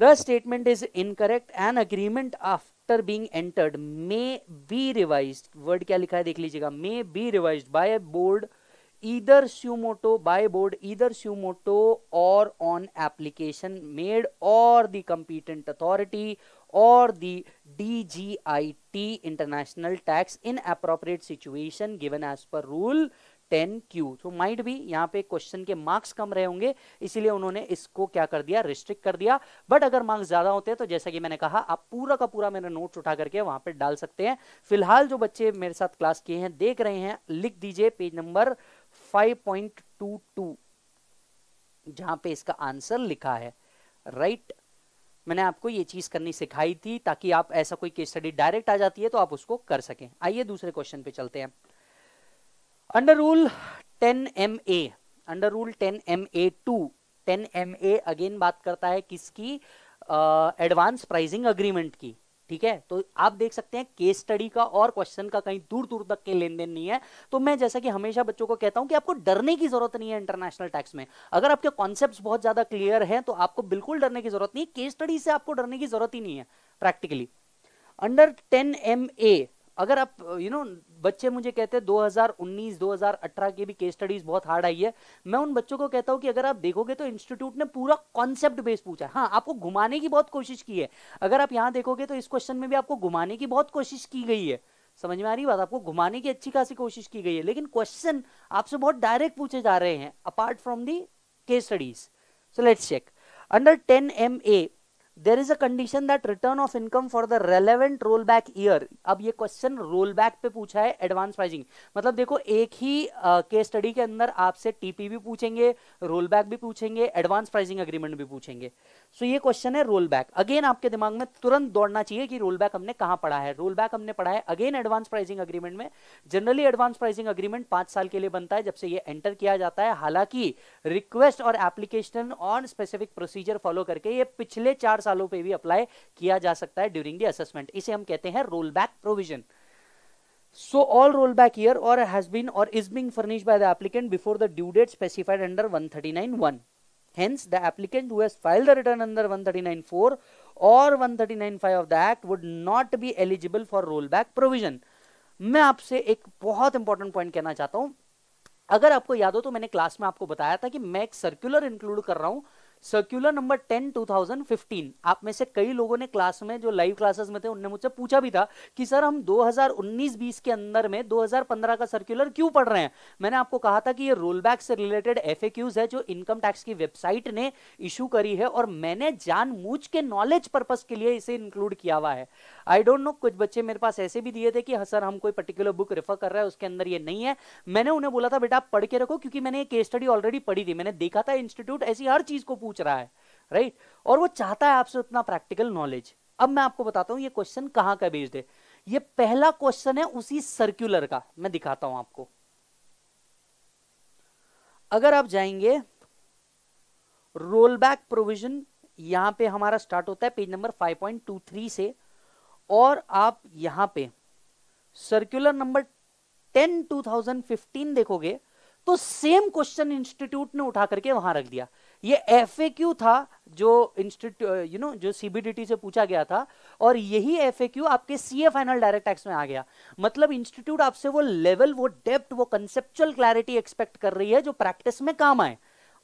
the statement is incorrect an agreement after being entered may be revise word क्या लिखा है देख लीजिएगा may be revise by board either sumoto by board either sumoto और on application made और the competent authority or the DGIT international tax in appropriate situation given as per rule 10Q. So might be यहाँ पे question के marks कम रहे होंगे इसीलिए उन्होंने इसको क्या कर दिया रिस्ट्रिक्ट कर दिया बट अगर मार्क्स ज्यादा होते हैं तो जैसा कि मैंने कहा आप पूरा का पूरा मेरा नोट्स उठा करके वहां पे डाल सकते हैं फिलहाल जो बच्चे मेरे साथ क्लास किए हैं देख रहे हैं लिख दीजिए पेज नंबर 5.22 जहां पे इसका आंसर लिखा है राइट right? मैंने आपको ये चीज करनी सिखाई थी ताकि आप ऐसा कोई केस स्टडी डायरेक्ट आ जाती है तो आप उसको कर सकें आइए दूसरे क्वेश्चन पे चलते हैं under rule ten M A under rule ten M A to ten M A again बात करता है किसकी एडवांस प्राइजिंग अग्रीमेंट की ठीक है तो आप देख सकते हैं केस स्टडी का और क्वेश्चन का कहीं दूर दूर तक के लेन देन नहीं है तो मैं जैसा कि हमेशा बच्चों को कहता हूं कि आपको डरने की जरूरत नहीं है इंटरनेशनल टैक्स में अगर आपके कॉन्सेप्ट बहुत ज्यादा क्लियर है तो आपको बिल्कुल डरने की जरूरत नहीं है केस स्टडी से आपको डरने की जरूरत ही नहीं है practically under ten M A अगर आप यू नो बच्चे मुझे कहते हैं 2019 2018 की भी केस स्टडीज बहुत हार्ड आई है मैं उन बच्चों को कहता हूं कि अगर आप देखोगे तो इंस्टीट्यूट ने पूरा कॉन्सेप्ट बेस पूछा है हाँ आपको घुमाने की बहुत कोशिश की है अगर आप यहां देखोगे तो इस क्वेश्चन में भी आपको घुमाने की बहुत कोशिश की गई है समझ में आ रही बात आपको घुमाने की अच्छी खासी कोशिश की गई है लेकिन क्वेश्चन आपसे बहुत डायरेक्ट पूछे जा रहे हैं apart from the case studies so let's check under ten M A there is a condition that return of income for the relevant roll back year अब ये क्वेश्चन रोल बैक पे पूछा है एडवांस प्राइजिंग मतलब देखो एक ही case uh, study के अंदर आपसे टीपी भी पूछेंगे रोल बैक भी पूछेंगे एडवांस प्राइजिंग अग्रीमेंट भी पूछेंगे सो so, ये क्वेश्चन है रोल बैक अगेन आपके दिमाग में तुरंत दौड़ना चाहिए कि रोल बैक हमने कहाँ पढ़ा है रोल बैक हमने पढ़ा है अगेन एडवांस प्राइजिंग अग्रीमेंट में जनरली एडवांस प्राइजिंग अग्रीमेंट पांच साल के लिए बनता है जब से ये एंटर किया जाता है हालांकि रिक्वेस्ट और application on specific procedure follow करके ये पिछले चार सालों पे भी अप्लाई किया जा सकता है ड्यूरिंग दी असेसमेंट इसे हम कहते हैं roll back provision so all roll back year और हैज बीन और is being furnish by the applicant before the due date specified under one thirty nine one hence the applicant who file the return under one thirty nine four और one thirty nine five of the act would not be eligible for roll back provision मैं आपसे एक बहुत important point कहना चाहता हूं अगर आपको याद हो तो मैंने क्लास में आपको बताया था कि मैं एक सर्कुलर इंक्लूड कर रहा हूं circular number ten two thousand fifteen आप में से कई लोगों ने क्लास में जो लाइव क्लासेस में थे उनने मुझसे पूछा भी था कि सर हम 2019-20 के अंदर में 2015 का सर्कुलर क्यों पढ़ रहे हैं मैंने आपको कहा था कि ये रोल बैक से रिलेटेड एफ है जो इनकम टैक्स की वेबसाइट ने इशू करी है और मैंने जान के नॉलेज पर्पज के लिए इसे इंक्लूड किया हुआ है आई डोंट नो कुछ बच्चे मेरे पास ऐसे भी दिए थे कि हाँ, सर हम कोई पर्टिकुलर बुक रेफर कर रहे हैं उसके अंदर ये नहीं है मैंने उन्हें बोला था बेटा आप पढ़ के रखो क्योंकि मैंने केस स्टडी ऑलरेडी पढ़ी थी मैंने देखा था इंस्टीट्यूट ऐसी हर चीज को पूछ रहा है राइट और वो चाहता है आपसे उतना प्रैक्टिकल नॉलेज अब मैं आपको बताता हूँ ये क्वेश्चन कहाँ का बेस्ड है ये पहला क्वेश्चन है उसी सर्क्यूलर का मैं दिखाता हूं आपको अगर आप जाएंगे रोल बैक प्रोविजन यहां पे हमारा स्टार्ट होता है पेज नंबर 5.23 से और आप यहां पे सर्क्यूलर नंबर 10 2015 देखोगे तो सेम क्वेश्चन इंस्टीट्यूट ने उठा करके वहां रख दिया ये एफ था जो इंस्टीट्यूट यू नो जो सी से पूछा गया था और यही एफ आपके C A final direct tax में आ गया मतलब इंस्टीट्यूट आपसे वो लेवल वो डेप्थ वो कंसेप्चुअल क्लैरिटी एक्सपेक्ट कर रही है जो प्रैक्टिस में काम आए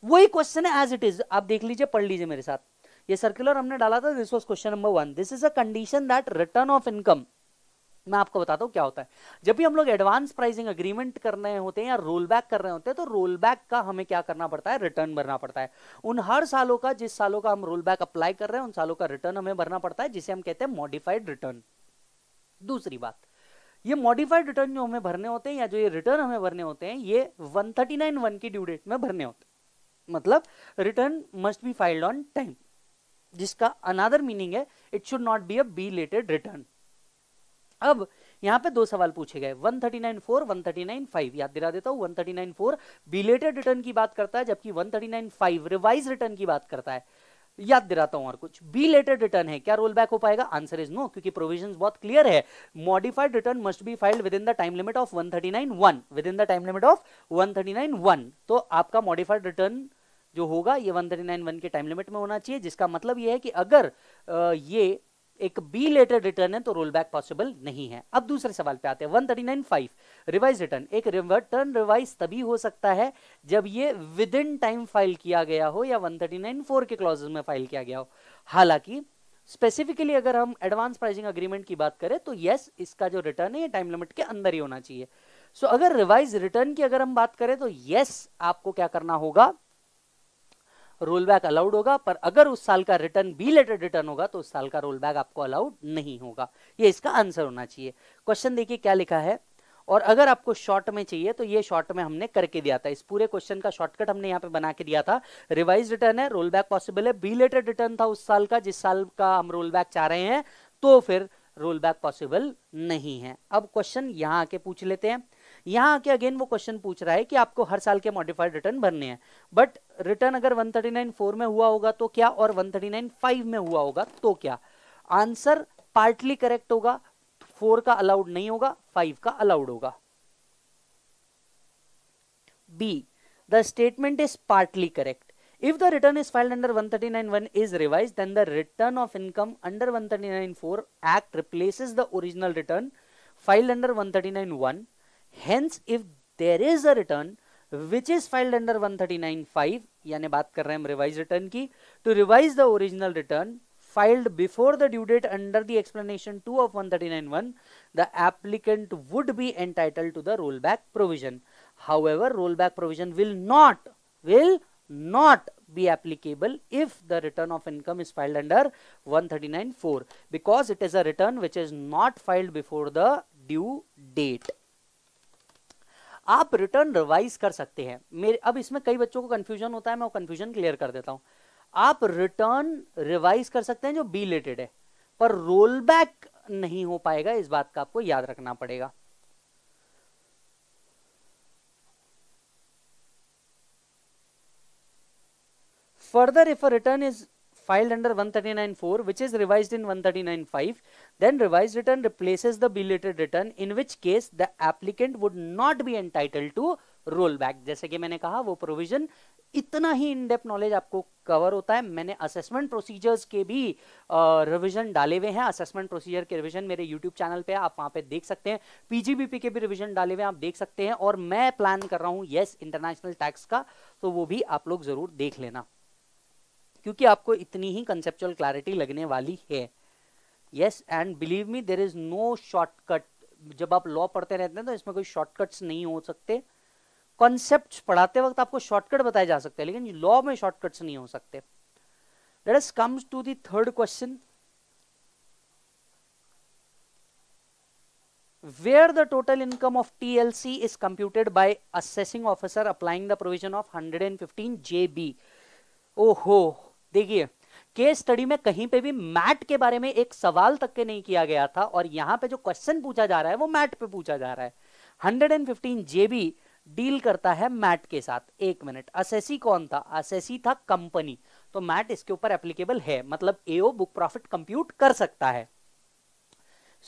वही क्वेश्चन है एज इट इज आप देख लीजिए पढ़ लीजिए मेरे साथ ये सर्कुलर हमने डाला था this was question number one this is a condition that return of income मैं आपको बताता हूँ क्या होता है जब भी हम लोग एडवांस प्राइसिंग अग्रीमेंट कर रहे होते हैं या रोल बैक कर रहे होते हैं तो रोल बैक का हमें क्या करना पड़ता है रिटर्न भरना पड़ता है उन हर सालों का जिस सालों का हम रोल बैक अप्लाई कर रहे हैं उन सालों का रिटर्न हमें भरना पड़ता है जिसे हम कहते हैं मॉडिफाइड रिटर्न दूसरी बात ये मॉडिफाइड रिटर्न जो हमें भरने होते हैं या जो ये रिटर्न हमें भरने होते हैं ये वन थर्टी नाइन वन की ड्यू डेट में भरने होते हैं मतलब return must be filed on time जिसका अनादर मीनिंग है it should not be a belated return अब यहाँ पे दो सवाल पूछे गए 139.4, 139.5 याद दिला देता हूँ 139.4 बिलेटेड रिटर्न की बात करता है जबकि 139.5 रिवाइज रिटर्न की बात करता है याद दिलाता हूं और कुछ बी लेटेड रिटर्न है क्या रोल बैक हो पाएगा आंसर इज नो क्योंकि प्रोविजन बहुत क्लियर है modified return must be filed within the time limit of thirty nine one within the time limit of thirty nine one तो आपका modified return जो होगा ये थर्टी वन के time limit में होना चाहिए जिसका मतलब ये है कि अगर ये एक बी लेटर रिटर्न है तो रोल बैक पॉसिबल नहीं है अब दूसरे सवाल पे आते हैं 1395 रिवाइज रिटर्न एक रिटर्न रिवाइज तभी हो सकता है जब ये विद इन टाइम फाइल किया गया हो या 1394 के क्लॉजेज में फाइल किया गया हो हालांकि स्पेसिफिकली अगर हम एडवांस प्राइसिंग अग्रीमेंट की बात करें तो यस इसका जो रिटर्न है ये टाइम लिमिट के अंदर ही होना चाहिए सो so, अगर रिवाइज रिटर्न की अगर हम बात करें तो यस आपको क्या करना होगा रोल बैक अलाउड होगा पर अगर उस साल का रिटर्न बी लेटर रिटर्न होगा तो उस साल का रोल बैक आपको अलाउड नहीं होगा ये इसका आंसर होना चाहिए क्वेश्चन देखिए क्या लिखा है और अगर आपको शॉर्ट में चाहिए तो ये शॉर्ट में हमने करके दिया था इस पूरे क्वेश्चन का शॉर्टकट हमने यहाँ पे बना के दिया था रिवाइज रिटर्न है रोल बैक पॉसिबल है बी लेटर रिटर्न था उस साल का जिस साल का हम रोल बैक चाह रहे हैं तो फिर रोल बैक पॉसिबल नहीं है अब क्वेश्चन यहाँ आके पूछ लेते हैं यहाँ आके अगेन वो क्वेश्चन पूछ रहा है कि आपको हर साल के मॉडिफाइड रिटर्न भरने हैं बट रिटर्न अगर 139.4 में हुआ होगा तो क्या और 139.5 में हुआ होगा तो क्या आंसर पार्टली करेक्ट होगा फोर का अलाउड नहीं होगा फाइव का अलाउड होगा B the statement is partly correct if the return is filed under 1391 is revised then the return of income under 1394 act replaces the original return filed under 1391 hence if there is a return which is filed under 139.5 यानी बात कर रहे हैं हम revise return की to revise the filed before the due date under the explanation 2 of 139.1 the applicant would be entitled to the rollback provision however rollback provision will not will not be applicable if the return of income is filed under 139.4 because it is a return which is not filed before the due date आप return revise कर सकते हैं मेरे अब इसमें कई बच्चों को कंफ्यूजन होता है मैं वो कंफ्यूजन क्लियर कर देता हूँ आप रिटर्न रिवाइज कर सकते हैं जो बी रिलेटेड है पर रोल बैक नहीं हो पाएगा इस बात का आपको याद रखना पड़ेगा further if a return is filed under 139.4 which is revised in 139.5 then revised return replaces the belated return in which case the applicant would not be entitled to roll back जैसे कि मैंने कहा वो प्रोविजन इतना ही in-depth knowledge आपको cover होता है मैंने असेसमेंट प्रोसीजर्स के भी रिवीजन डाले हुए हैं असेसमेंट प्रोसीजर के रिवीजन मेरे यूट्यूब चैनल पे आप वहाँ पे देख सकते हैं पीजीबीपी के भी रिवीजन डाले हुए हैं आप देख सकते हैं और मैं प्लान कर रहा हूँ येस इंटरनेशनल टैक्स का तो वो भी आप लोग ज़रूर देख लेना क्योंकि आपको इतनी ही कंसेप्चुअल क्लैरिटी लगने वाली है yes and believe me there is no shortcut जब आप लॉ पढ़ते रहते हैं तो इसमें कोई शॉर्टकट्स नहीं हो सकते कॉन्सेप्ट पढ़ाते वक्त आपको शॉर्टकट बताए जा सकते हैं लेकिन लॉ में शॉर्टकट्स नहीं हो सकते let us comes to the third question of T total is computed TLC is officer applying the provision of hundred and fifteen J B ओ हो देखिए केस स्टडी में कहीं पे भी मैट के बारे में एक सवाल तक के नहीं किया गया था और यहां पे जो क्वेश्चन पूछा जा रहा है वो मैट पे पूछा जा रहा है 115 जेबी डील करता है मैट के साथ एक मिनट असेसी कौन था असेसी था कंपनी तो मैट इसके ऊपर एप्लीकेबल है मतलब एओ बुक प्रॉफिट कंप्यूट कर सकता है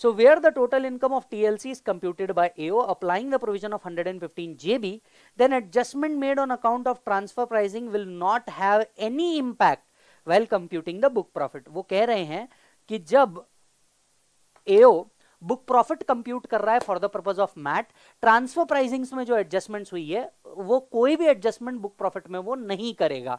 so where the total income of TLC is computed by AO applying the provision of 115 JB then adjustment made on account of transfer pricing will not have any impact well computing the book profit वो कह रहे हैं कि जब एओ book profit compute कर रहा है for the purpose of MAT transfer pricings में जो एडजस्टमेंट्स हुई है वो कोई भी एडजस्टमेंट बुक प्रॉफिट में वो नहीं करेगा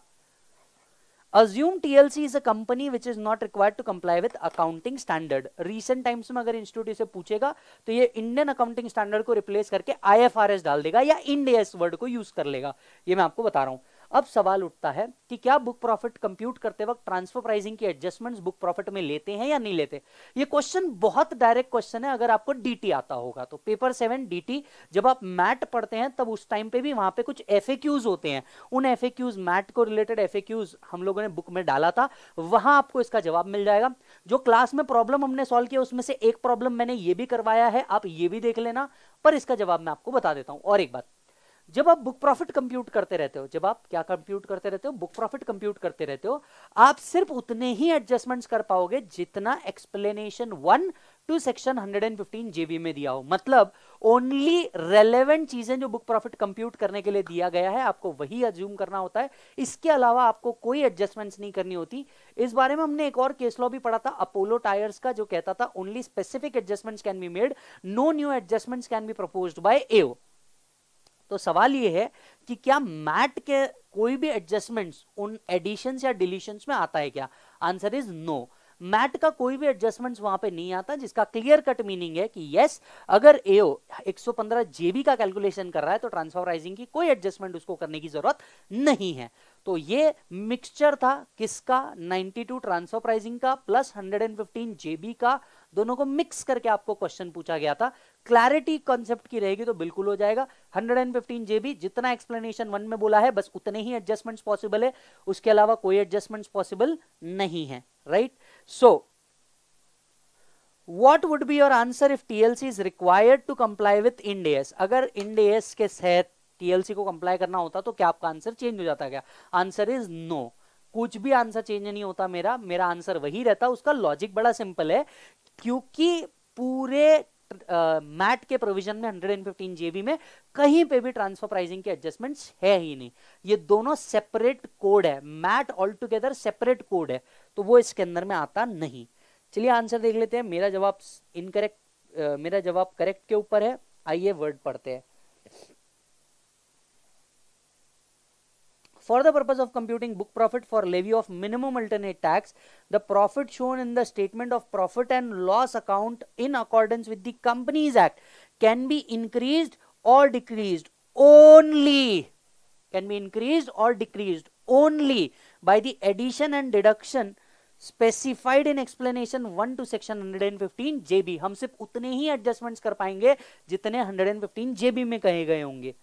assume TLC is a company which is not required to comply with accounting standard. Recent times में अगर इंस्टीट्यूट से पूछेगा तो ये इंडियन अकाउंटिंग स्टैंडर्ड को रिप्लेस करके IFRS डाल देगा या इंडिया वर्ड को यूज कर लेगा ये मैं आपको बता रहा हूँ अब सवाल उठता है कि क्या बुक प्रॉफिट कंप्यूट करते वक्त ट्रांसफर प्राइसिंग की एडजस्टमेंट्स बुक प्रॉफिट में लेते हैं या नहीं लेते ये क्वेश्चन बहुत डायरेक्ट क्वेश्चन है अगर आपको डीटी आता होगा तो पेपर सेवन डीटी जब आप मैट पढ़ते हैं तब उस टाइम पे भी वहां पे कुछ एफ होते हैं उन एफ मैट को रिलेटेड एफ हम लोगों ने बुक में डाला था वहां आपको इसका जवाब मिल जाएगा जो क्लास में प्रॉब्लम हमने सॉल्व किया उसमें से एक प्रॉब्लम मैंने ये भी करवाया है आप ये भी देख लेना पर इसका जवाब मैं आपको बता देता हूं और एक बात जब आप बुक प्रॉफिट कंप्यूट करते रहते हो जब आप क्या कंप्यूट करते रहते हो बुक प्रॉफिट कंप्यूट करते रहते हो आप सिर्फ उतने ही एडजस्टमेंट्स कर पाओगे जितना explanation one two section hundred and fifteen JB में दिया हो मतलब ओनली रेलेवेंट चीजें जो बुक प्रॉफिट कंप्यूट करने के लिए दिया गया है आपको वही अज्यूम करना होता है इसके अलावा आपको कोई एडजस्टमेंट्स नहीं करनी होती इस बारे में हमने एक और केस लॉ भी पढ़ा था अपोलो टायर्स का जो कहता था only specific adjustments can be made no new adjustments can be propose by AO तो सवाल ये है कि क्या मैट के कोई भी एडजस्टमेंट्स उन एडिशंस या डिलीशंस में आता है क्या आंसर इज नो मैट का कोई भी एडजस्टमेंट्स वहां पे नहीं आता जिसका क्लियर कट मीनिंग है कि यस अगर एओ 115 जेबी का कैलकुलेशन कर रहा है तो ट्रांसफॉर्माइजिंग की कोई एडजस्टमेंट उसको करने की जरूरत नहीं है तो ये मिक्सचर था किसका 92 ट्रांसफर प्राइसिंग का प्लस 115 जेबी का दोनों को मिक्स करके आपको क्वेश्चन पूछा गया था क्लैरिटी कॉन्सेप्ट की रहेगी तो बिल्कुल हो जाएगा 115 जेबी जितना एक्सप्लेनेशन वन में बोला है बस उतने ही एडजस्टमेंट्स पॉसिबल है उसके अलावा कोई एडजस्टमेंट्स पॉसिबल नहीं है right so what would be your answer if TLC is required to comply with Ind AS अगर इंडेस के तहत टीएलसी को कंप्लाई करना होता तो क्या आपका आंसर चेंज हो जाता क्या आंसर इज नो कुछ भी आंसर चेंज नहीं होता मेरा मेरा आंसर वही रहता उसका लॉजिक बड़ा सिंपल है क्योंकि पूरे मैट के प्रोविजन में 115 जेबी में कहीं पे भी ट्रांसफर प्राइसिंग के एडजस्टमेंट्स है ही नहीं ये दोनों सेपरेट कोड है MAT all together separate code है तो वो इसके अंदर में आता नहीं चलिए आंसर देख लेते हैं मेरा जवाब इनकरेक्ट मेरा जवाब करेक्ट के ऊपर है आइए वर्ड पढ़ते हैं For the purpose of computing book profit for levy of minimum alternate tax, the profit shown in the statement of profit and loss account in accordance with the Companies Act can be increased or decreased only can be increased or decreased only by the addition and deduction specified in explanation one two section 115 JB हम सिर्फ उतने ही adjustments कर पाएंगे जितने 115 जेबी में कहे गए होंगे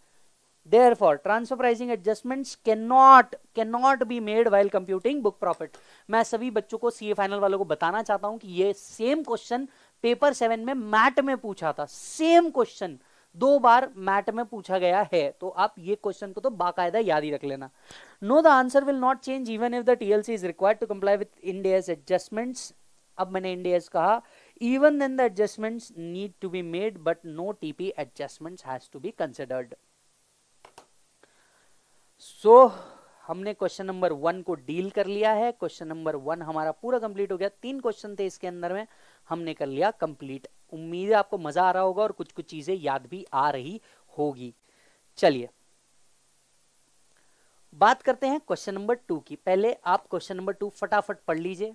therefore transfer pricing adjustments cannot cannot be made while computing book profit मैं सभी बच्चों को सीए फाइनल वालों को बताना चाहता हूं कि ये सेम क्वेश्चन पेपर सेवन में मैट में पूछा था सेम क्वेश्चन दो बार मैट में पूछा गया है तो आप ये क्वेश्चन को तो बाकायदा याद ही रख लेना no the answer will not change even if the TLC is required to comply with Ind AS adjustments अब मैंने इंडियाज कहा even then the adjustments need to be made but no TP adjustments has to be considered so so, हमने question number one को deal कर लिया है question number one हमारा पूरा कंप्लीट हो गया तीन क्वेश्चन थे इसके अंदर में हमने कर लिया कंप्लीट उम्मीद है आपको मजा आ रहा होगा और कुछ कुछ चीजें याद भी आ रही होगी चलिए बात करते हैं क्वेश्चन नंबर टू की पहले आप क्वेश्चन नंबर टू फटाफट पढ़ लीजिए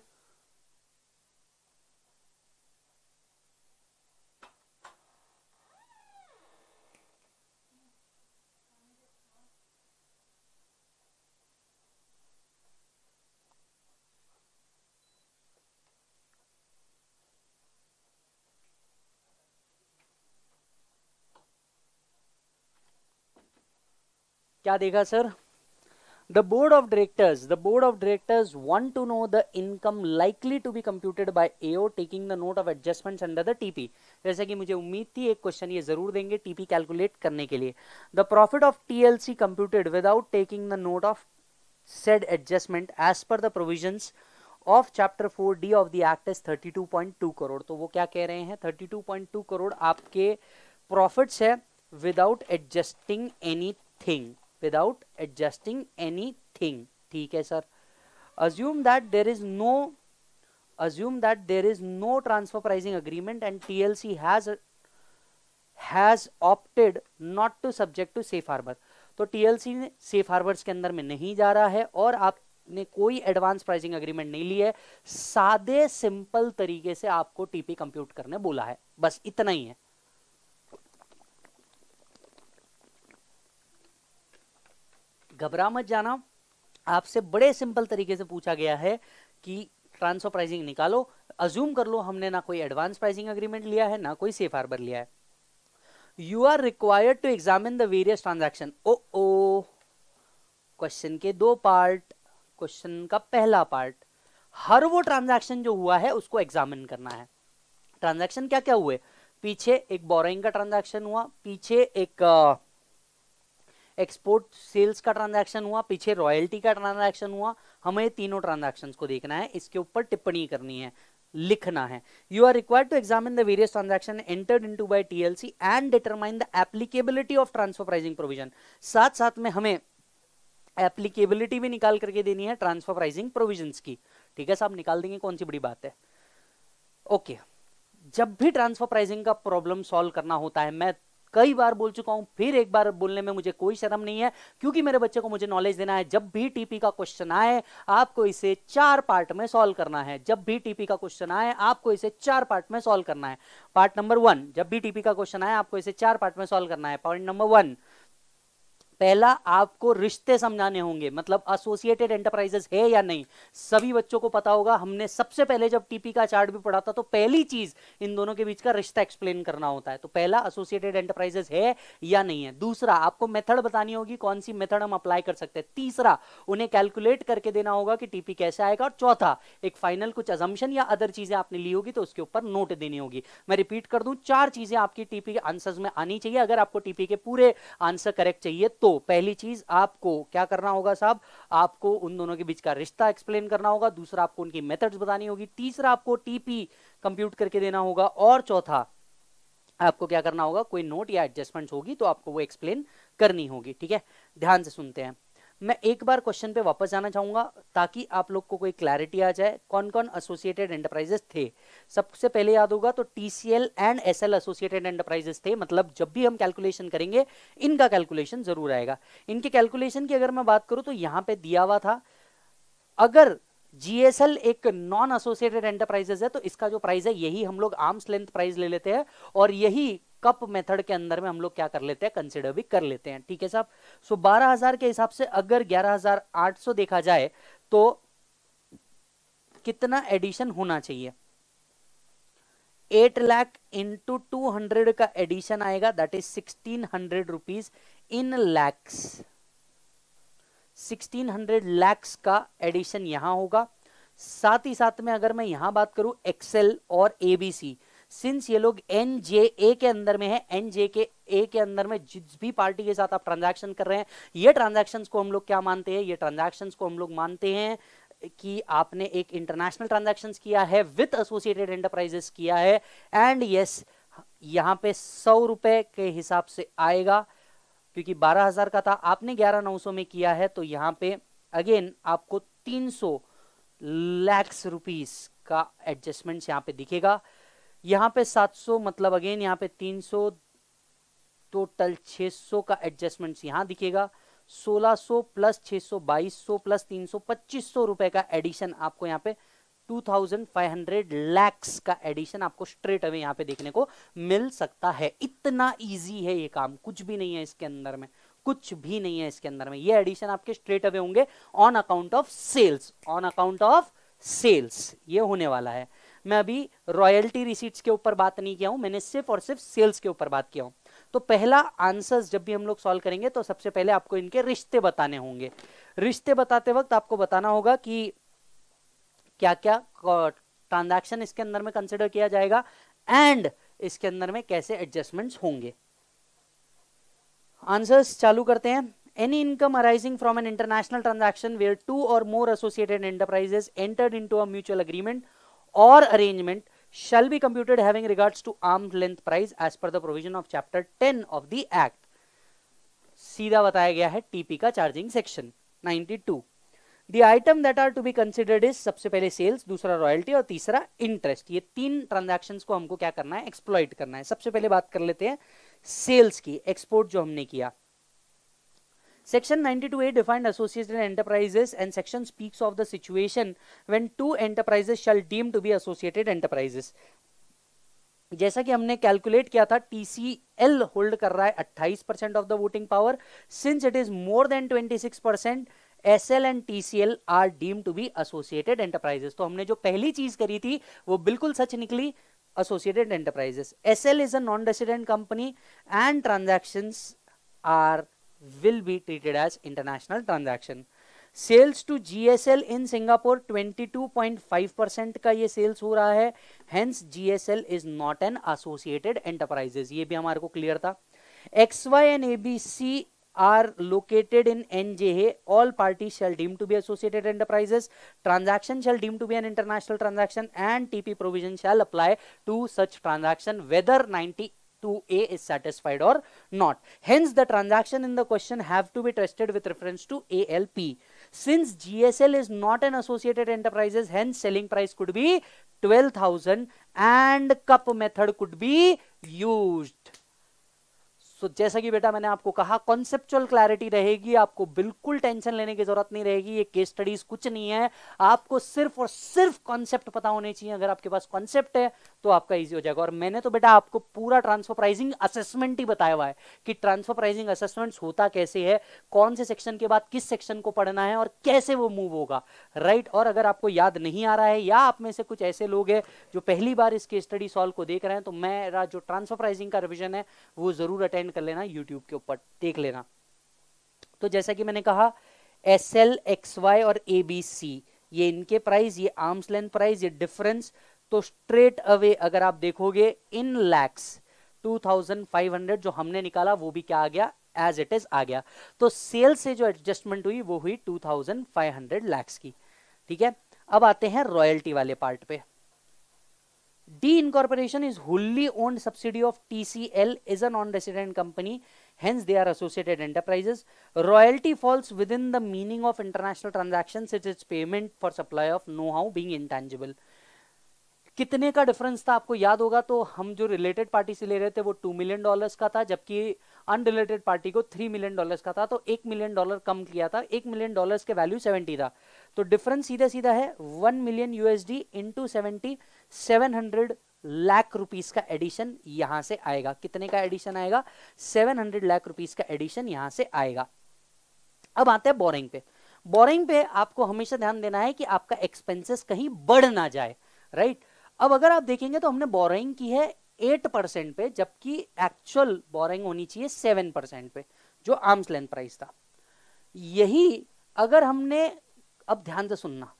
क्या देगा sir the board of directors the board of directors want to know the income likely to be computed by AO taking the note of adjustment under the TP जैसे कि मुझे उम्मीद थी एक क्वेश्चन ये जरूर देंगे टीपी कैलकुलेट करने के लिए the profit of T L C computed without taking the note of said adjustment as per the provision of chapter four D of the act is thirty two point two crore तो वो क्या कह रहे हैं thirty two point two crore आपके profits है without adjusting anything without adjusting anything ठीक है sir assume that there is no assume that there is no transfer pricing agreement and T L C has has opted not to subject to safe harbour तो T L C ने safe harbour के अंदर में नहीं जा रहा है और आपने कोई एडवांस प्राइसिंग अग्रीमेंट नहीं लिया है सादे सिंपल तरीके से आपको टीपी कंप्यूट करने बोला है बस इतना ही है घबरा मत जाना आपसे बड़े सिंपल तरीके से पूछा गया है कि ट्रांसफर प्राइसिंग निकालो अज्यूम कर लो हमने ना कोई एडवांस प्राइसिंग अग्रीमेंट लिया है ना कोई सेफ हार्बर लिया है you are required to examine the various transaction oh oh question के दो पार्ट क्वेश्चन का पहला पार्ट हर वो ट्रांजेक्शन जो हुआ है उसको एग्जामिन करना है ट्रांजेक्शन क्या क्या हुए पीछे एक बोरिंग का ट्रांजेक्शन हुआ पीछे एक uh, एक्सपोर्ट सेल्स का ट्रांजैक्शन हुआ पीछे रॉयल्टी का ट्रांजैक्शन हुआ हमें तीनों ट्रांजैक्शंस को देखना है इसके ऊपर टिप्पणी करनी है लिखना है you are required to examine the various transaction entered into by T L C and determine the applicability of transfer pricing provision साथ साथ में हमें एप्लीकेबिलिटी भी निकाल करके देनी है ट्रांसफर प्राइजिंग प्रोविजन की ठीक है साहब निकाल देंगे कौन सी बड़ी बात है ओके okay. जब भी ट्रांसफर प्राइजिंग का प्रॉब्लम सॉल्व करना होता है मैं कई बार बोल चुका हूं फिर एक बार बोलने में मुझे कोई शर्म नहीं है क्योंकि मेरे बच्चे को मुझे नॉलेज देना है जब भी टीपी का क्वेश्चन आए आपको इसे चार पार्ट में सॉल्व करना है जब भी टीपी का क्वेश्चन आए आपको इसे चार पार्ट में सॉल्व करना है पार्ट नंबर वन जब भी टीपी का क्वेश्चन आए आपको इसे चार पार्ट में सॉल्व करना है पॉइंट नंबर वन पहला आपको रिश्ते समझाने होंगे मतलब एसोसिएटेड एंटरप्राइजेस है या नहीं सभी बच्चों को पता होगा हमने सबसे पहले जब टीपी का चार्ट भी पढ़ा था तो पहली चीज इन दोनों के बीच का रिश्ता एक्सप्लेन करना होता है तो पहला एसोसिएटेड एंटरप्राइजेस है या नहीं है दूसरा आपको मेथड बतानी होगी कौन सी मेथड हम अप्लाई कर सकते हैं तीसरा उन्हें कैलकुलेट करके देना होगा कि टीपी कैसे आएगा और चौथा एक फाइनल कुछ अजम्पन या अदर चीजें आपने ली होगी तो उसके ऊपर नोट देनी होगी मैं रिपीट कर दूं चार चीजें आपकी टीपी के आंसर में आनी चाहिए अगर आपको टीपी के पूरे आंसर करेक्ट चाहिए तो तो पहली चीज आपको क्या करना होगा साहब आपको उन दोनों के बीच का रिश्ता एक्सप्लेन करना होगा दूसरा आपको उनकी मेथड्स बतानी होगी तीसरा आपको टीपी कंप्यूट करके देना होगा और चौथा आपको क्या करना होगा कोई नोट या एडजस्टमेंट होगी तो आपको वो एक्सप्लेन करनी होगी ठीक है ध्यान से सुनते हैं मैं एक बार क्वेश्चन पे वापस जाना चाहूंगा ताकि आप लोग को कोई क्लैरिटी आ जाए कौन कौन एसोसिएटेड एंटरप्राइजेस थे सबसे पहले याद होगा तो TCL and S associated enterprises थे मतलब जब भी हम कैलकुलेशन करेंगे इनका कैलकुलेशन ज़रूर आएगा इनके कैलकुलेशन की अगर मैं बात करूँ तो यहाँ पर दिया हुआ था अगर जीएसएल एक नॉन एसोसिएटेड एंटरप्राइजेस है तो इसका जो प्राइस है यही हम लोग आर्म्स लेंथ प्राइस ले लेते हैं और यही कप मेथड के अंदर में हम लोग क्या कर लेते हैं कंसिडर भी कर लेते हैं ठीक है साहब सो बारह हजार के हिसाब से अगर सौ देखा जाए तो कितना एडिशन होना चाहिए eight lakh into two hundred का एडिशन आएगा that is sixteen hundred rupees in lakhs sixteen hundred lakhs का एडिशन यहां होगा साथ ही साथ में अगर मैं यहां बात करूं एक्सेल और एबीसी सिंस ये लोग एन जे ए के अंदर में है एन जे के ए के अंदर में जिस भी पार्टी के साथ आप ट्रांजैक्शन कर रहे हैं ये ट्रांजैक्शंस को हम लोग क्या मानते हैं ये ट्रांजैक्शंस को हम लोग मानते हैं कि आपने एक इंटरनेशनल ट्रांजैक्शंस किया है विथ एसोसिएटेड एंटरप्राइजेस किया है एंड यस yes, यहाँ पे सौ रुपए के हिसाब से आएगा क्योंकि बारह हजार का था आपने ग्यारह नौ सौ में किया है तो यहाँ पे अगेन आपको तीन सौ लैक्स रुपीज का एडजस्टमेंट यहाँ पे दिखेगा यहाँ पे 700 मतलब अगेन यहाँ पे 300 टोटल 600 का एडजस्टमेंट यहाँ दिखेगा 1600 प्लस 600 2200 प्लस 300 सौ रुपए का एडिशन आपको यहाँ पे 2500 लैक्स का एडिशन आपको स्ट्रेट अवे यहाँ पे देखने को मिल सकता है इतना इजी है ये काम कुछ भी नहीं है इसके अंदर में कुछ भी नहीं है इसके अंदर में ये एडिशन आपके स्ट्रेट अवे होंगे on account of sales on account of sales ये होने वाला है मैं अभी रॉयल्टी रिसीट्स के ऊपर बात नहीं किया हूं मैंने सिर्फ और सिर्फ सेल्स के ऊपर बात किया हूं तो पहला आंसर्स जब भी हम लोग सॉल्व करेंगे तो सबसे पहले आपको इनके रिश्ते बताने होंगे रिश्ते बताते वक्त आपको बताना होगा कि क्या क्या ट्रांजेक्शन इसके अंदर में कंसिडर किया जाएगा एंड इसके अंदर में कैसे एडजस्टमेंट होंगे आंसर्स चालू करते हैं any income arising from an international transaction where two or more associated enterprises entered into a mutual agreement or arrangement shall be computed having regards to arm's length price as per the provision of chapter 10 of the act सीधा बताया गया है TP का charging section 92 the item that are to be considered is सबसे पहले sales दूसरा royalty और तीसरा इंटरेस्ट ये तीन ट्रांजैक्शंस को हमको क्या करना है एक्सप्लॉइट करना है सबसे पहले बात कर लेते हैं सेल्स की एक्सपोर्ट जो हमने किया Section 92A defined associated enterprises and section speaks of the situation when two enterprises shall deem to be associated enterprises. जैसा कि हमने कैलकुलेट किया था टीसीएल होल्ड कर रहा है 28 percent of the voting power since it is more than 26 percent S L and T C L are deem to be associated enterprises तो हमने जो पहली चीज करी थी वो बिल्कुल सच निकली associated enterprises S L is a non resident company and transaction are will be treated as international transaction. Sales to GSL in Singapore 22.5 percent का ये सेल्स हो रहा है hence GSL is not an associated enterprises ये भी हमारे को clear था X Y and ABC are located in NJA, all parties shall deem to be associated enterprises. Transaction shall deem to be an international transaction and TP provision shall apply to such transaction whether 90 2A is satisfied or not. Hence, the transaction in the question have to be trusted with reference to ALP. Since GSL is not an associated enterprises, hence selling price could be 12,000 and cup method could be used. So so, जैसा कि बेटा मैंने आपको कहा conceptual clarity रहेगी आपको बिल्कुल tension लेने की जरूरत नहीं रहेगी ये केस स्टडीज कुछ नहीं है आपको सिर्फ और सिर्फ कॉन्सेप्ट पता होने चाहिए अगर आपके पास कॉन्सेप्ट है तो आपका इजी हो जाएगा और मैंने तो बेटा आपको पूरा ट्रांसफर प्राइजिंग असेसमेंट ही बताया हुआ है कि ट्रांसफर प्राइजिंग असेसमेंट होता कैसे है कौन से सेक्शन के बाद किस सेक्शन को पढ़ना है और कैसे वो मूव होगा राइट और अगर आपको याद नहीं आ रहा है या आप में से कुछ ऐसे लोग हैं जो पहली बार इस केस स्टडी सॉल्व को देख रहे हैं तो मेरा जो ट्रांसफर प्राइजिंग का रिविजन है वो जरूर अटेंड ओपन कर लेना यूट्यूब के ऊपर देख लेना तो जैसा कि मैंने कहा एस एल एक्स वाई और ए बी सी ये इनके प्राइस ये आर्म्स लेंथ प्राइस ये डिफरेंस तो स्ट्रेट अवे अगर आप देखोगे इन लैक्स 2500 जो हमने निकाला वो भी क्या आ गया एज इट इज आ गया तो सेल से जो एडजस्टमेंट हुई वो हुई 2500 लाख की ठीक है अब आते हैं रॉयल्टी वाले पार्ट पे D incorporation is wholly owned subsidy of T C L is a non resident company hence they are associated enterprises royalty falls within the meaning of international transaction it is payment for supply of know how being intangible कितने का difference था आपको याद होगा तो हम जो related party से ले रहे थे वो टू मिलियन डॉलर्स का था जबकि अनरिलेटेड पार्टी को थ्री मिलियन डॉलर्स का था तो एक मिलियन डॉलर कम किया था एक मिलियन डॉलर्स के वैल्यू सेवेंटी था तो डिफरेंस सीधा सीधा है one million USD into seventy seven hundred lakh rupees का एडिशन यहां से आएगा कितने का एडिशन आएगा सेवन हंड्रेड लाख रुपीस का एडिशन यहां से आएगा अब आते हैं बोरिंग पे बोरिंग पे आपको हमेशा ध्यान देना है कि आपका एक्सपेंसेस कहीं बढ़ ना जाए राइट अब अगर आप देखेंगे तो हमने बोरिंग की है एट परसेंट पे जबकि एक्चुअल बोरिंग होनी चाहिए सेवन परसेंट पे जो आर्म्स लेंथ प्राइस था यही अगर हमने अब ध्यान से सुनना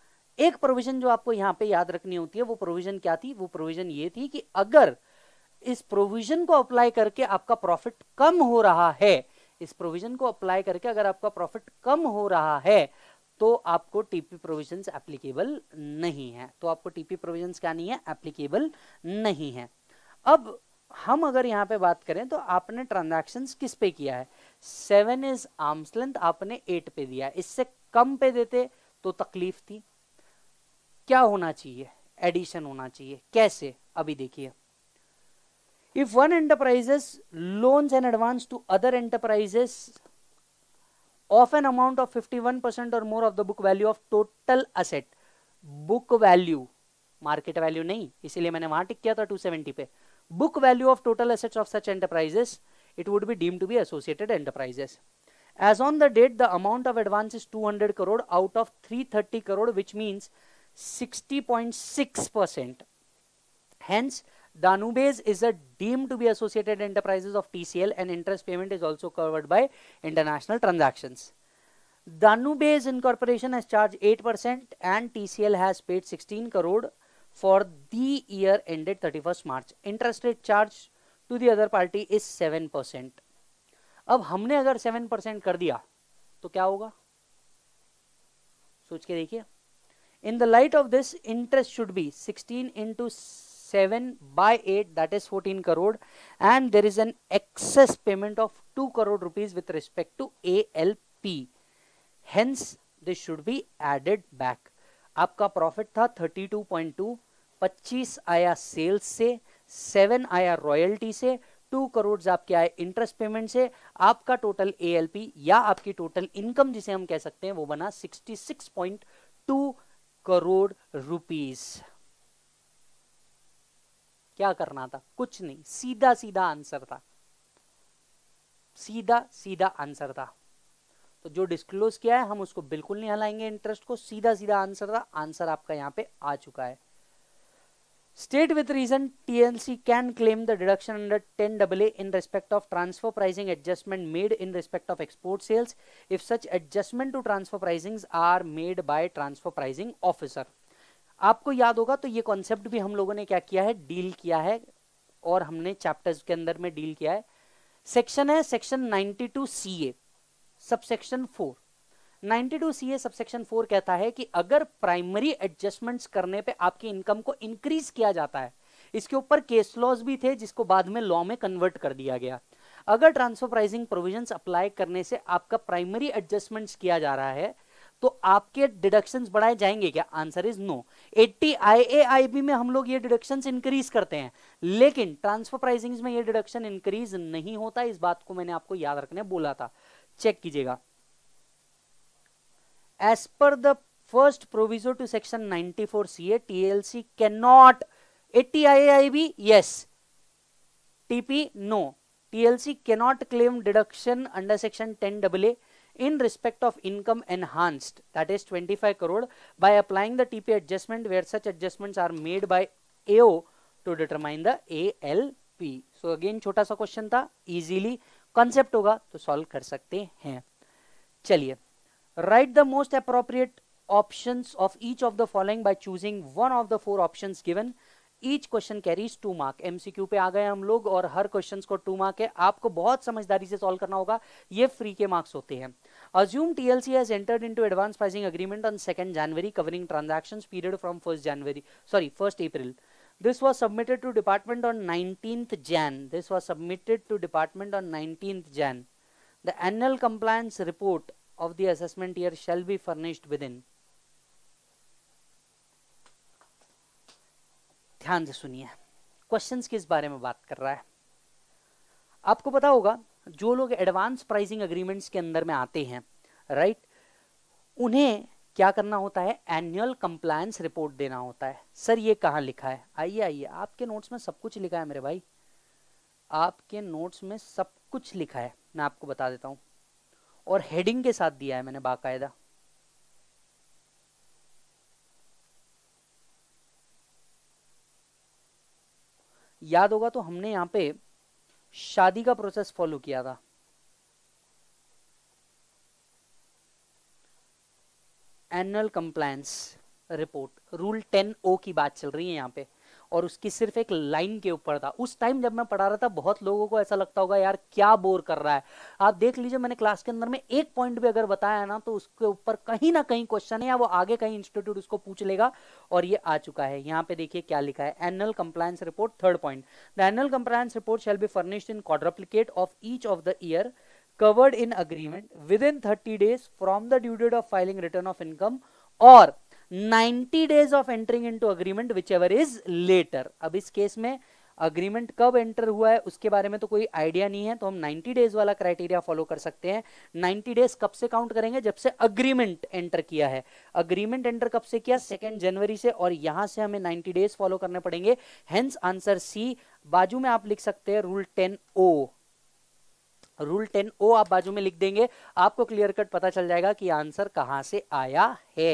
एक प्रोविजन जो आपको यहाँ पे याद रखनी होती है वो प्रोविजन क्या थी वो प्रोविजन ये थी कि अगर इस प्रोविजन को अप्लाई करके आपका प्रॉफिट कम हो रहा है इस प्रोविजन को अप्लाई करके अगर आपका प्रॉफिट कम हो रहा है तो आपको टीपी प्रोविजंस एप्लीकेबल नहीं है तो आपको टीपी प्रोविजंस क्या नहीं है एप्लीकेबल नहीं है अब हम अगर यहाँ पे बात करें तो आपने ट्रांजेक्शन किस पे किया है सेवन इज आर्म्स लेंथ आपने एट पे दिया इससे कम पे देते तो तकलीफ थी क्या होना चाहिए एडिशन होना चाहिए कैसे अभी देखिए if one enterprises loans and advance to other enterprises of an amount of fifty one percent और more of the book value of total asset book value market value नहीं इसीलिए मैंने वहां टिक किया था टू सेवेंटी पे book value of total assets of such enterprises, it would be deemed to be associated enterprises. As on the date, the amount of advance is 200 crore out of 330 crore, which means 60.6%. Hence, Danubes is a deemed to be associated enterprises of TCL and interest payment is also covered by international transactions. Danubes Incorporation has charged 8% and TCL has paid 16 crore for the year ended 31st March. Interest rate charge to the other party is 7%. अब हमने अगर 7% कर दिया तो क्या होगा सोच के देखिए in the light of this interest should be 16 into seven by eight that is fourteen crore and there is an excess payment of two crore rupees with respect to A L P hence this should be added back आपका profit था thirty two point two पच्चीस आया sales से seven आया royalty से to crore आपके आए interest payment से आपका टोटल ए या आपकी टोटल इनकम जिसे हम कह सकते हैं वो बना 66.2 करोड़ रुपीस क्या करना था कुछ नहीं सीधा सीधा आंसर था सीधा सीधा आंसर था तो जो डिस्क्लोज किया है हम उसको बिल्कुल नहीं हलाएंगे इंटरेस्ट को सीधा सीधा आंसर था आंसर आपका यहां पे आ चुका है State with reason TLC can claim the deduction under 10AA in respect of transfer pricing adjustment made in respect of export sales if such adjustment to transfer pricings are made by transfer pricing officer. आपको याद होगा तो ये concept भी हम लोगों ने क्या किया है डील किया है और हमने चैप्टर्स के अंदर में डील किया है सेक्शन है section 92 CA subsection four 92 CA subsection 4 कहता है कि अगर प्राइमरी एडजस्टमेंट्स करने पे आपकी इनकम को इंक्रीज किया जाता है इसके ऊपर केस लॉज भी थे जिसको बाद में लॉ में कन्वर्ट कर दिया गया अगर ट्रांसफर प्राइसिंग प्रोविजंस अप्लाई करने से आपका प्राइमरी एडजस्टमेंट्स किया जा रहा है तो आपके डिडक्शन बढ़ाए जाएंगे क्या आंसर इज नो 80 आईएआईबी में हम लोग ये डिडक्शन इंक्रीज करते हैं लेकिन ट्रांसफर प्राइसिंग में ये डिडक्शन इंक्रीज नहीं होता इस बात को मैंने आपको याद रखने बोला था चेक कीजिएगा as per the first proviso to section 94 CA, TLC cannot, ATIIB, yes, TP, no. TLC cannot claim deduction under section 10 AA in respect of income enhanced, that is 25 crore, by applying the TP adjustment where such adjustments are made by AO to determine the ALP. So again छोटा सा question था, easily concept होगा तो solve कर सकते हैं. चलिए Write the most appropriate options of each of the following by choosing one of the four options given. Each question carries two mark MCQ पे आ गए हम लोग और हर क्वेश्चन को टू मार्क है आपको बहुत समझदारी से सॉल्व करना होगा ये फ्री के मार्क्स होते हैं assume TLC has entered into advance pricing agreement on second January covering transactions period from first January sorry first April this was submitted to department on 19th jan this was submitted to department on 19th jan the annual compliance report of the assessment year shall be furnished within ध्यान से सुनिए questions किस बारे में बात कर रहा है आपको पता होगा जो लोग एडवांस प्राइसिंग एग्रीमेंट्स के अंदर में आते हैं राइट उन्हें क्या करना होता है एनुअल कंप्लायंस रिपोर्ट देना होता है सर ये कहाँ लिखा है आइए आइए आपके नोट्स में सब कुछ लिखा है मेरे भाई आपके नोट्स में सब कुछ लिखा है मैं आपको बता देता हूँ और हेडिंग के साथ दिया है मैंने बाकायदा याद होगा तो हमने यहां पे शादी का प्रोसेस फॉलो किया था annual compliance report rule ten O की बात चल रही है यहां पे और उसकी सिर्फ एक लाइन के ऊपर था उस टाइम जब मैं पढ़ा रहा था बहुत लोगों को ऐसा लगता होगा यार क्या बोर कर रहा है आप देख लीजिए मैंने क्लास के अंदर में एक पॉइंट भी अगर बताया ना तो उसके ऊपर कहीं ना कहीं क्वेश्चन है या वो आगे कहीं इंस्टीट्यूट उसको पूछ लेगा और ये आ चुका है यहाँ पे देखिए क्या लिखा है annual compliance report third point the annual compliance report shall be furnished in quadruplicate of each of the year in agreement within thirty days from the due date of filing return of income और 90 days of entering into agreement whichever is later अब इस case में agreement कब enter हुआ है उसके बारे में तो कोई आइडिया नहीं है तो हम 90 डेज वाला क्राइटेरिया फॉलो कर सकते हैं 90 डेज कब से काउंट करेंगे जब से अग्रीमेंट एंटर किया है अग्रीमेंट एंटर कब से किया सेकेंड जनवरी से और यहां से हमें 90 डेज फॉलो करने पड़ेंगे हेंस आंसर सी बाजू में आप लिख सकते हैं rule ten O rule ten O आप बाजू में लिख देंगे आपको क्लियर कट पता चल जाएगा कि आंसर कहां से आया है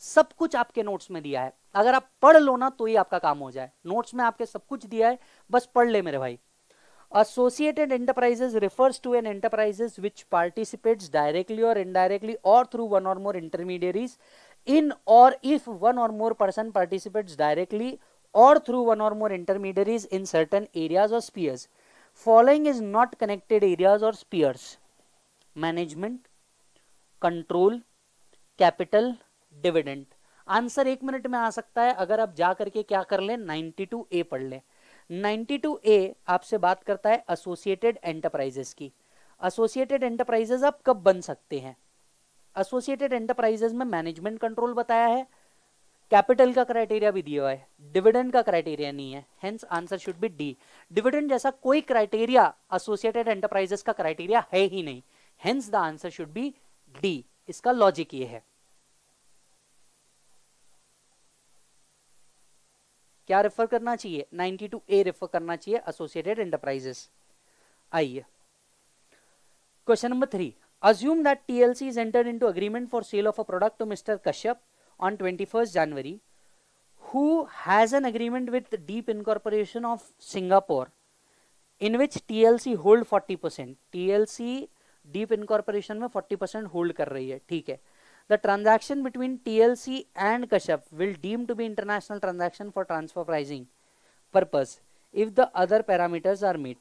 सब कुछ आपके नोट्स में दिया है अगर आप पढ़ लो ना तो ही आपका काम हो जाए नोट्स में आपके सब कुछ दिया है बस पढ़ ले मेरे भाई associated enterprises refers to an enterprises which participates directly और इनडायरेक्टली और थ्रू वन और मोर इंटरमीडियरीज इन और इफ वन और मोर पर्सन पार्टिसिपेट्स डायरेक्टली और थ्रू वन और more intermediaries in certain areas और spheres following is not connected areas और spheres management control capital dividend answer एक minute में आ सकता है अगर आप जा करके क्या कर लें नाइनटी टू ए पढ़ लें नाइनटी टू ए आपसे बात करता है एसोसिएटेड एंटरप्राइजेस की एसोसिएटेड एंटरप्राइजेस आप कब बन सकते हैं एसोसिएटेड एंटरप्राइजेस में मैनेजमेंट कंट्रोल बताया है कैपिटल का क्राइटेरिया भी दिया हुआ है डिविडेंड का क्राइटेरिया नहीं है hence answer should be D dividend जैसा कोई क्राइटेरिया एसोसिएटेड एंटरप्राइजेस का क्राइटेरिया है ही नहीं hence the answer should be D इसका लॉजिक ये है क्या रेफर करना चाहिए नाइनटी टू ए रेफर करना चाहिए एसोसिएटेड एंटरप्राइजेस आइए question number three assume that TLC is enter into agreement for sale of a product to mister Kashyap on twenty first January who has an agreement with Deep incorporation of Singapore in which TLC hold forty percent TLC Deep incorporation में forty percent hold कर रही है ठीक है the transaction between TLC and Kashyap will deem to be international transaction for transfer pricing purpose if the other parameters are met.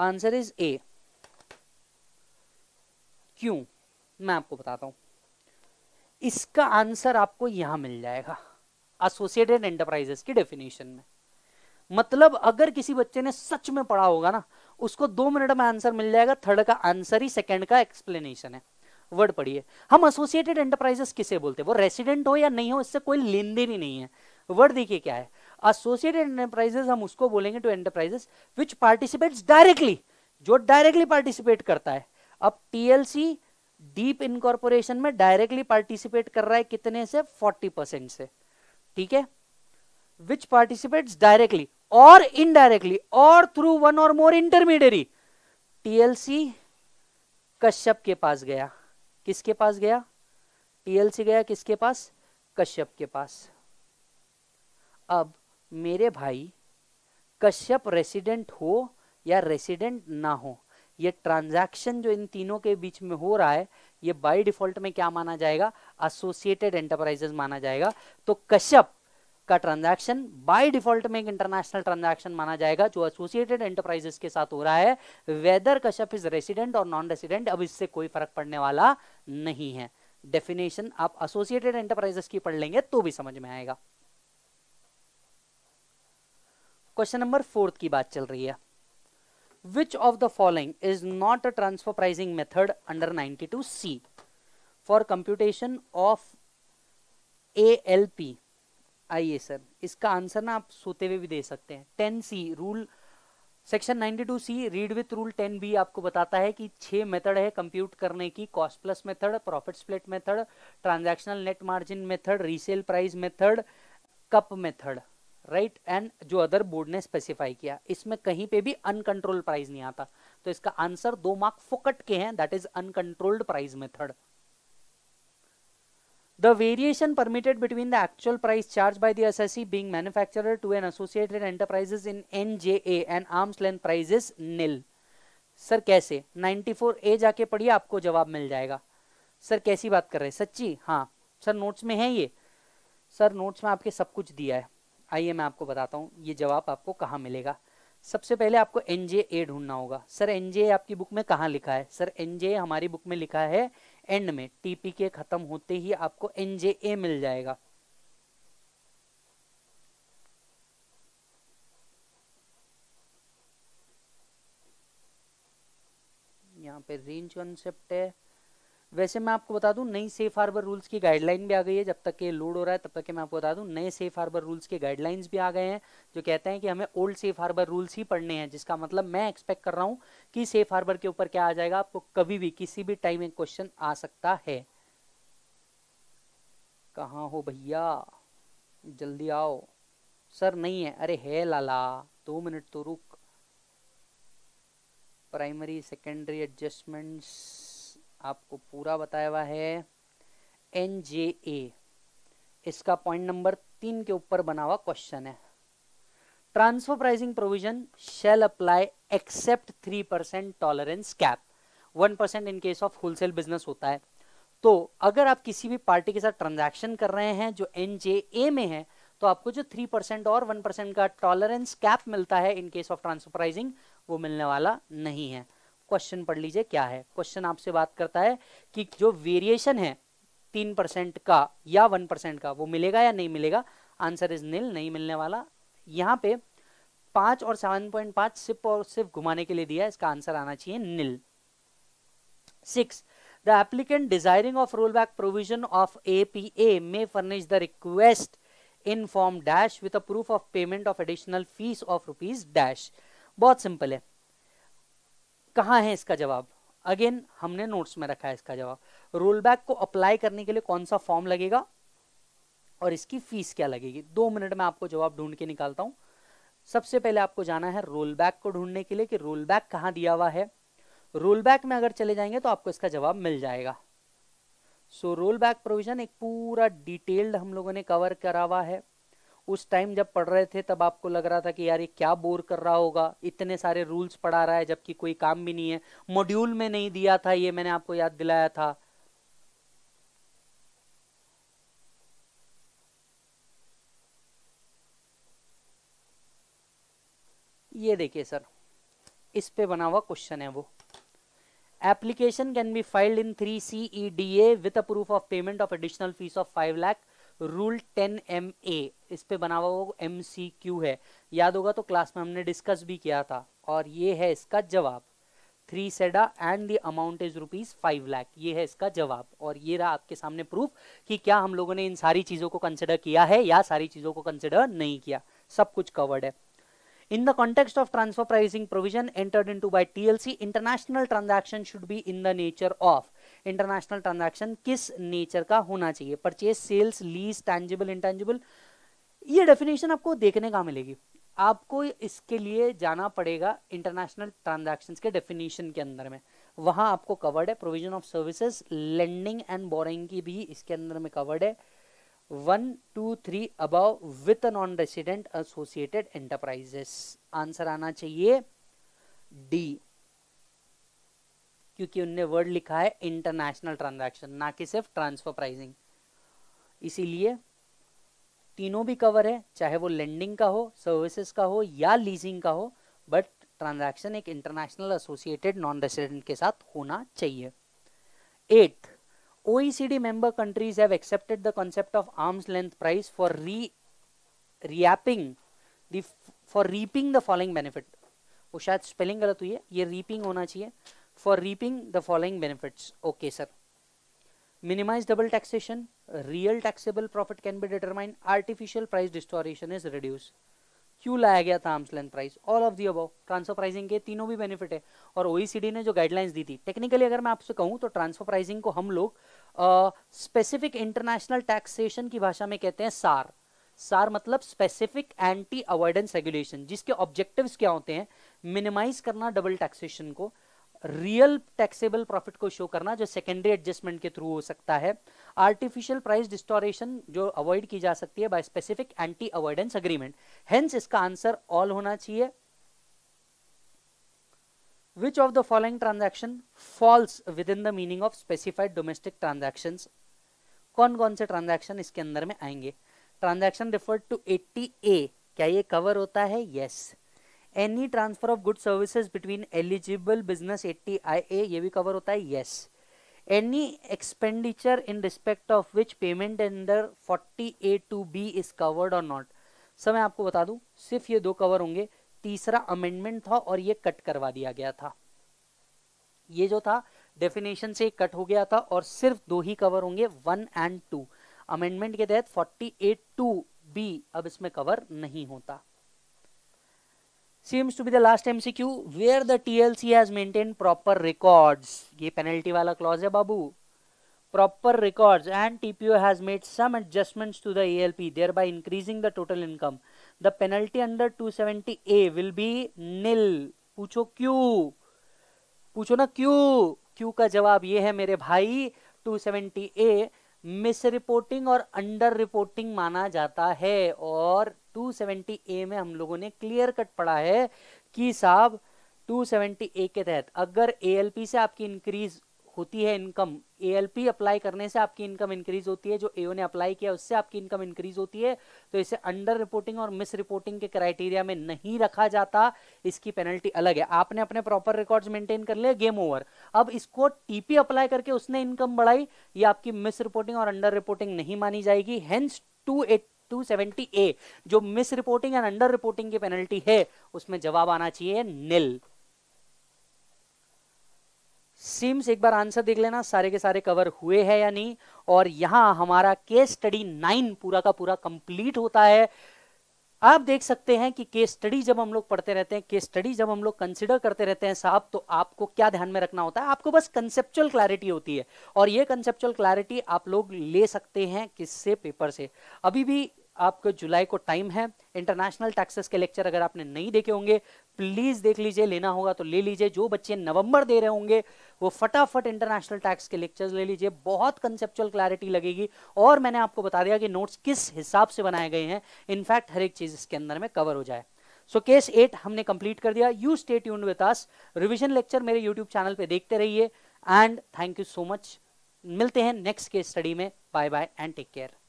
Answer is A क्यों मैं आपको बताता हूं इसका आंसर आपको यहां मिल जाएगा एसोसिएटेड एंटरप्राइजेस की डेफिनेशन में मतलब अगर किसी बच्चे ने सच में पढ़ा होगा ना उसको दो मिनट में आंसर मिल जाएगा थर्ड का आंसर ही सेकंड का एक्सप्लेनेशन है वर्ड पढ़िए हम एसोसिएटेड एंटरप्राइजेस किसे बोलते हैं वो रेसिडेंट हो या नहीं हो इससे कोई लेन देन ही नहीं है वर्ड देखिए क्या है एसोसिएटेड एंटरप्राइजेस हम उसको बोलेंगे two enterprises which participates directly जो डायरेक्टली पार्टिसिपेट करता है अब टीएलसी डीप इनकॉर्पोरेशन में डायरेक्टली पार्टिसिपेट कर रहा है कितने से फोर्टी परसेंट से ठीक है विच पार्टिसिपेट्स डायरेक्टली और इनडायरेक्टली और थ्रू वन और मोर इंटरमीडियरी टीएलसी कश्यप के पास गया किसके पास गया टीएलसी गया किसके पास कश्यप के पास अब मेरे भाई कश्यप रेसिडेंट हो या रेसिडेंट ना हो ये ट्रांजैक्शन जो इन तीनों के बीच में हो रहा है ये बाई डिफॉल्ट में क्या माना जाएगा एसोसिएटेड एंटरप्राइजेस माना जाएगा तो कश्यप का ट्रांजैक्शन बाय डिफॉल्ट में एक इंटरनेशनल ट्रांजैक्शन माना जाएगा जो एसोसिएटेड एंटरप्राइजेस के साथ हो रहा है वेदर कश्यप इज रेसिडेंट और नॉन रेसिडेंट अब इससे कोई फर्क पड़ने वाला नहीं है डेफिनेशन आप एसोसिएटेड एंटरप्राइजेस की पढ़ लेंगे तो भी समझ में आएगा क्वेश्चन नंबर फोर्थ की बात चल रही है which of the following is not a transfer pricing method under 92C for computation of ALP आइए सर इसका आंसर ना आप सोते हुए भी दे सकते हैं ten C rule section two C read with rule ten B आपको बताता है कि छह मेथड है कंप्यूट करने की cost plus method profit split method transactional net margin method resale price method CUP method right and जो अदर बोर्ड ने स्पेसिफाई किया इसमें कहीं पे भी अनकंट्रोल्ड प्राइस नहीं आता तो इसका आंसर दो मार्क फोकट के हैं that is uncontrolled price method the variation permitted between the actual price charge by the SSC being manufacturer to an associated enterprises in NJA and arm's length prices nil sir कैसे 94 ए जाके पढ़िए आपको जवाब मिल जाएगा sir कैसी बात कर रहे हैं सच्ची हाँ सर नोट्स में है ये सर नोट्स में आपके सब कुछ दिया है आइए मैं आपको बताता हूँ ये जवाब आपको कहाँ मिलेगा सबसे पहले आपको एन जे ए ढूंढना होगा सर एन जे आपकी बुक में कहाँ लिखा है सर एन जे हमारी बुक में लिखा है एंड में टीपी के खत्म होते ही आपको एन जे ए मिल जाएगा यहाँ पे रेंज कॉन्सेप्ट है वैसे मैं आपको बता दूं नई सेफ हार्बर रूल्स की गाइडलाइन भी आ गई है जब तक ये लोड हो रहा है तब तक के मैं आपको बता दूं नए सेफ हार्बर रूल्स के गाइडलाइंस भी आ गए हैं जो कहते हैं कि हमें ओल्ड सेफ हार्बर रूल्स ही पढ़ने हैं जिसका मतलब मैं एक्सपेक्ट कर रहा हूँ कि सेफ हार्बर के ऊपर क्या आ जाएगा आपको कभी भी किसी भी टाइम एक क्वेश्चन आ सकता है कहाँ हो भैया जल्दी आओ सर नहीं है अरे है लाला दो मिनट तो रुक प्राइमरी सेकेंडरी एडजस्टमेंट्स आपको पूरा बताया हुआ है एन जे ए इसका पॉइंट नंबर तीन के ऊपर बना हुआ क्वेश्चन है transfer pricing provision shall apply except three percent tolerance cap one percent in case of wholesale business होता है तो अगर आप किसी भी पार्टी के साथ ट्रांजैक्शन कर रहे हैं जो एन जे ए में है तो आपको जो थ्री परसेंट और वन परसेंट का टॉलरेंस कैप मिलता है in case of transfer pricing वो मिलने वाला नहीं है क्वेश्चन पढ़ लीजिए क्या है क्वेश्चन आपसे बात करता है कि जो वेरिएशन है तीन परसेंट का या वन परसेंट का वो मिलेगा या नहीं मिलेगा आंसर इज नील नहीं मिलने वाला यहाँ पे पांच और सेवन पॉइंट पांच सिर्फ और सिर्फ घुमाने के लिए दिया है इसका आंसर आना चाहिए नील six the applicant the applicant desiring of rollback provision of APA may furnish the request in form dash with a proof of payment of additional fees of rupees dash बहुत सिंपल है कहाँ है इसका जवाब again हमने notes में रखा है इसका जवाब रोल बैक को अप्लाई करने के लिए कौन सा फॉर्म लगेगा और इसकी फीस क्या लगेगी दो मिनट में आपको जवाब ढूंढ के निकालता हूँ सबसे पहले आपको जाना है रोल बैक को ढूंढने के लिए कि रोल बैक कहाँ दिया हुआ है रोल बैक में अगर चले जाएंगे तो आपको इसका जवाब मिल जाएगा सो रोल बैक प्रोविजन एक पूरा डिटेल्ड हम लोगों ने कवर करा हुआ है उस टाइम जब पढ़ रहे थे तब आपको लग रहा था कि यार ये क्या बोर कर रहा होगा इतने सारे रूल्स पढ़ा रहा है जबकि कोई काम भी नहीं है मॉड्यूल में नहीं दिया था ये मैंने आपको याद दिलाया था ये देखिए सर इस पे बना हुआ क्वेश्चन है वो application can be filed in three C E D A with a proof of payment of additional fees of five lakh rule ten M A इस पे बना हुआ वो एम सी क्यू है याद होगा तो क्लास में हमने डिस्कस भी किया था और ये है इसका जवाब three CEDA and the amount is rupees five lakh ये है इसका जवाब और ये रहा आपके सामने प्रूफ कि क्या हम लोगों ने इन सारी चीज़ों को कंसिडर किया है या सारी चीज़ों को कंसिडर नहीं किया सब कुछ कवर्ड है of transfer pricing provision entered into by T L C international transaction should be in the nature of international transaction किस नेचर का होना चाहिए purchase sales lease tangible intangible ये डेफिनेशन आपको देखने का मिलेगी आपको इसके लिए जाना पड़ेगा इंटरनेशनल ट्रांजेक्शन के डेफिनेशन के अंदर में वहाँ आपको कवर्ड है provision of services lending and borrowing की भी इसके अंदर में कवर्ड है one two three above with non resident associated enterprises answer आना चाहिए डी क्योंकि उनने वर्ड लिखा है इंटरनेशनल ट्रांजैक्शन ना कि सिर्फ ट्रांसफर प्राइसिंग इसीलिए तीनों भी कवर है चाहे वो लेंडिंग का हो सर्विसेज का हो या लीजिंग का हो बट ट्रांजैक्शन एक इंटरनेशनल एसोसिएटेड नॉन रेसिडेंट के साथ होना चाहिए एट ओ member countries have accepted the concept of arm's length price for re reaping for reaping the following benefit वो शायद स्पेलिंग गलत हुई है ये रीपिंग होना चाहिए for reaping the following benefits. Okay, sir. Minimize double taxation, real taxable profit can be determined, artificial price distortion is reduced. क्यों लाया गया था arm's length price all of the above transfer pricing के तीनों भी benefit है और OECD ने जो गाइडलाइंस दी थी टेक्निकली अगर मैं आपसे कहूं तो ट्रांसफर प्राइसिंग को हम लोग स्पेसिफिक इंटरनेशनल टैक्सेशन की भाषा में कहते हैं सार सार मतलब स्पेसिफिक एंटी अवॉइडेंस रेगुलेशन जिसके ऑब्जेक्टिव क्या होते हैं मिनिमाइज करना डबल टैक्सेशन को रियल टैक्सेबल प्रॉफिट को शो करना जो सेकेंडरी एडजस्टमेंट के थ्रू हो सकता है आर्टिफिशियल प्राइस डिस्टोरेशन जो अवॉइड की जा सकती है by specific anti avoidance agreement hence इसका आंसर ऑल होना चाहिए which of the following transaction falls within the meaning of specified domestic transaction कौन कौन से ट्रांजेक्शन इसके अंदर में आएंगे transaction referred to eighty A क्या ये कवर होता है yes yes. Any transfer of good services between eligible business eighty I A ये भी कवर होता है yes any expenditure in respect of which payment under forty A two B is covered और not sir मैं आपको बता दूं सिर्फ ये दो कवर होंगे तीसरा अमेंडमेंट था और ये कट करवा दिया गया था ये जो था डेफिनेशन से कट हो गया था और सिर्फ दो ही कवर होंगे वन एंड टू अमेंडमेंट के तहत फोर्टी ए टू बी अब इसमें कवर नहीं होता seems to be the last MCQ where the TLC has maintained proper records. ये penalty वाला clause है बाबू. Proper records and TPO has made some adjustments to the ALP, thereby increasing the total income. The penalty under 270A will be nil. पूछो क्यों? पूछो ना क्यों? क्यों का जवाब ये है मेरे भाई 270A मिस रिपोर्टिंग और अंडर रिपोर्टिंग माना जाता है और 270 ए में हम लोगों ने क्लियर कट पढ़ा है कि साहब 270 ए के तहत अगर ए से आपकी इंक्रीज होती है इनकम ए अप्लाई करने से आपकी इनकम इंक्रीज होती है जो ए ने अप्लाई किया उससे आपकी इनकम इंक्रीज होती है तो इसे अंडर रिपोर्टिंग और मिस रिपोर्टिंग के क्राइटेरिया में नहीं रखा जाता इसकी पेनल्टी अलग है आपने अपने प्रॉपर रिकॉर्ड्स मेंटेन कर लिए गेम ओवर अब इसको टीपी अप्लाई करके उसने इनकम बढ़ाई ये आपकी मिस रिपोर्टिंग और अंडर रिपोर्टिंग नहीं मानी जाएगी हेंस टू 270 ए जो misreporting and under reporting की पेनल्टी है उसमें जवाब आना चाहिए निल सिम्स एक बार आंसर देख लेना सारे के सारे कवर हुए हैं या नहीं और यहाँ हमारा केस स्टडी नाइन पूरा का पूरा कंप्लीट होता है आप देख सकते हैं कि केस स्टडी जब हम लोग पढ़ते रहते हैं केस स्टडी जब हम लोग कंसिडर करते रहते हैं साहब तो आपको क्या ध्यान में रखना होता है आपको बस कंसेप्चुअल क्लैरिटी होती है और ये कंसेप्चुअल क्लैरिटी आप लोग ले सकते हैं किससे पेपर से अभी भी आपको जुलाई को टाइम है इंटरनेशनल टैक्सेस के लेक्चर अगर आपने नहीं देखे होंगे प्लीज़ देख लीजिए लेना होगा तो ले लीजिए जो बच्चे नवंबर दे रहे होंगे वो फटाफट इंटरनेशनल टैक्स के लेक्चर्स ले लीजिए बहुत कंसेप्चुअल क्लैरिटी लगेगी और मैंने आपको बता दिया कि नोट्स किस हिसाब से बनाए गए हैं इनफैक्ट हर एक चीज़ इसके अंदर में कवर हो जाए सो केस एट हमने कंप्लीट कर दिया यू स्टेट यून विद रिविजन लेक्चर मेरे यूट्यूब चैनल पर देखते रहिए and thank you so much मिलते हैं नेक्स्ट केस स्टडी में bye bye and take care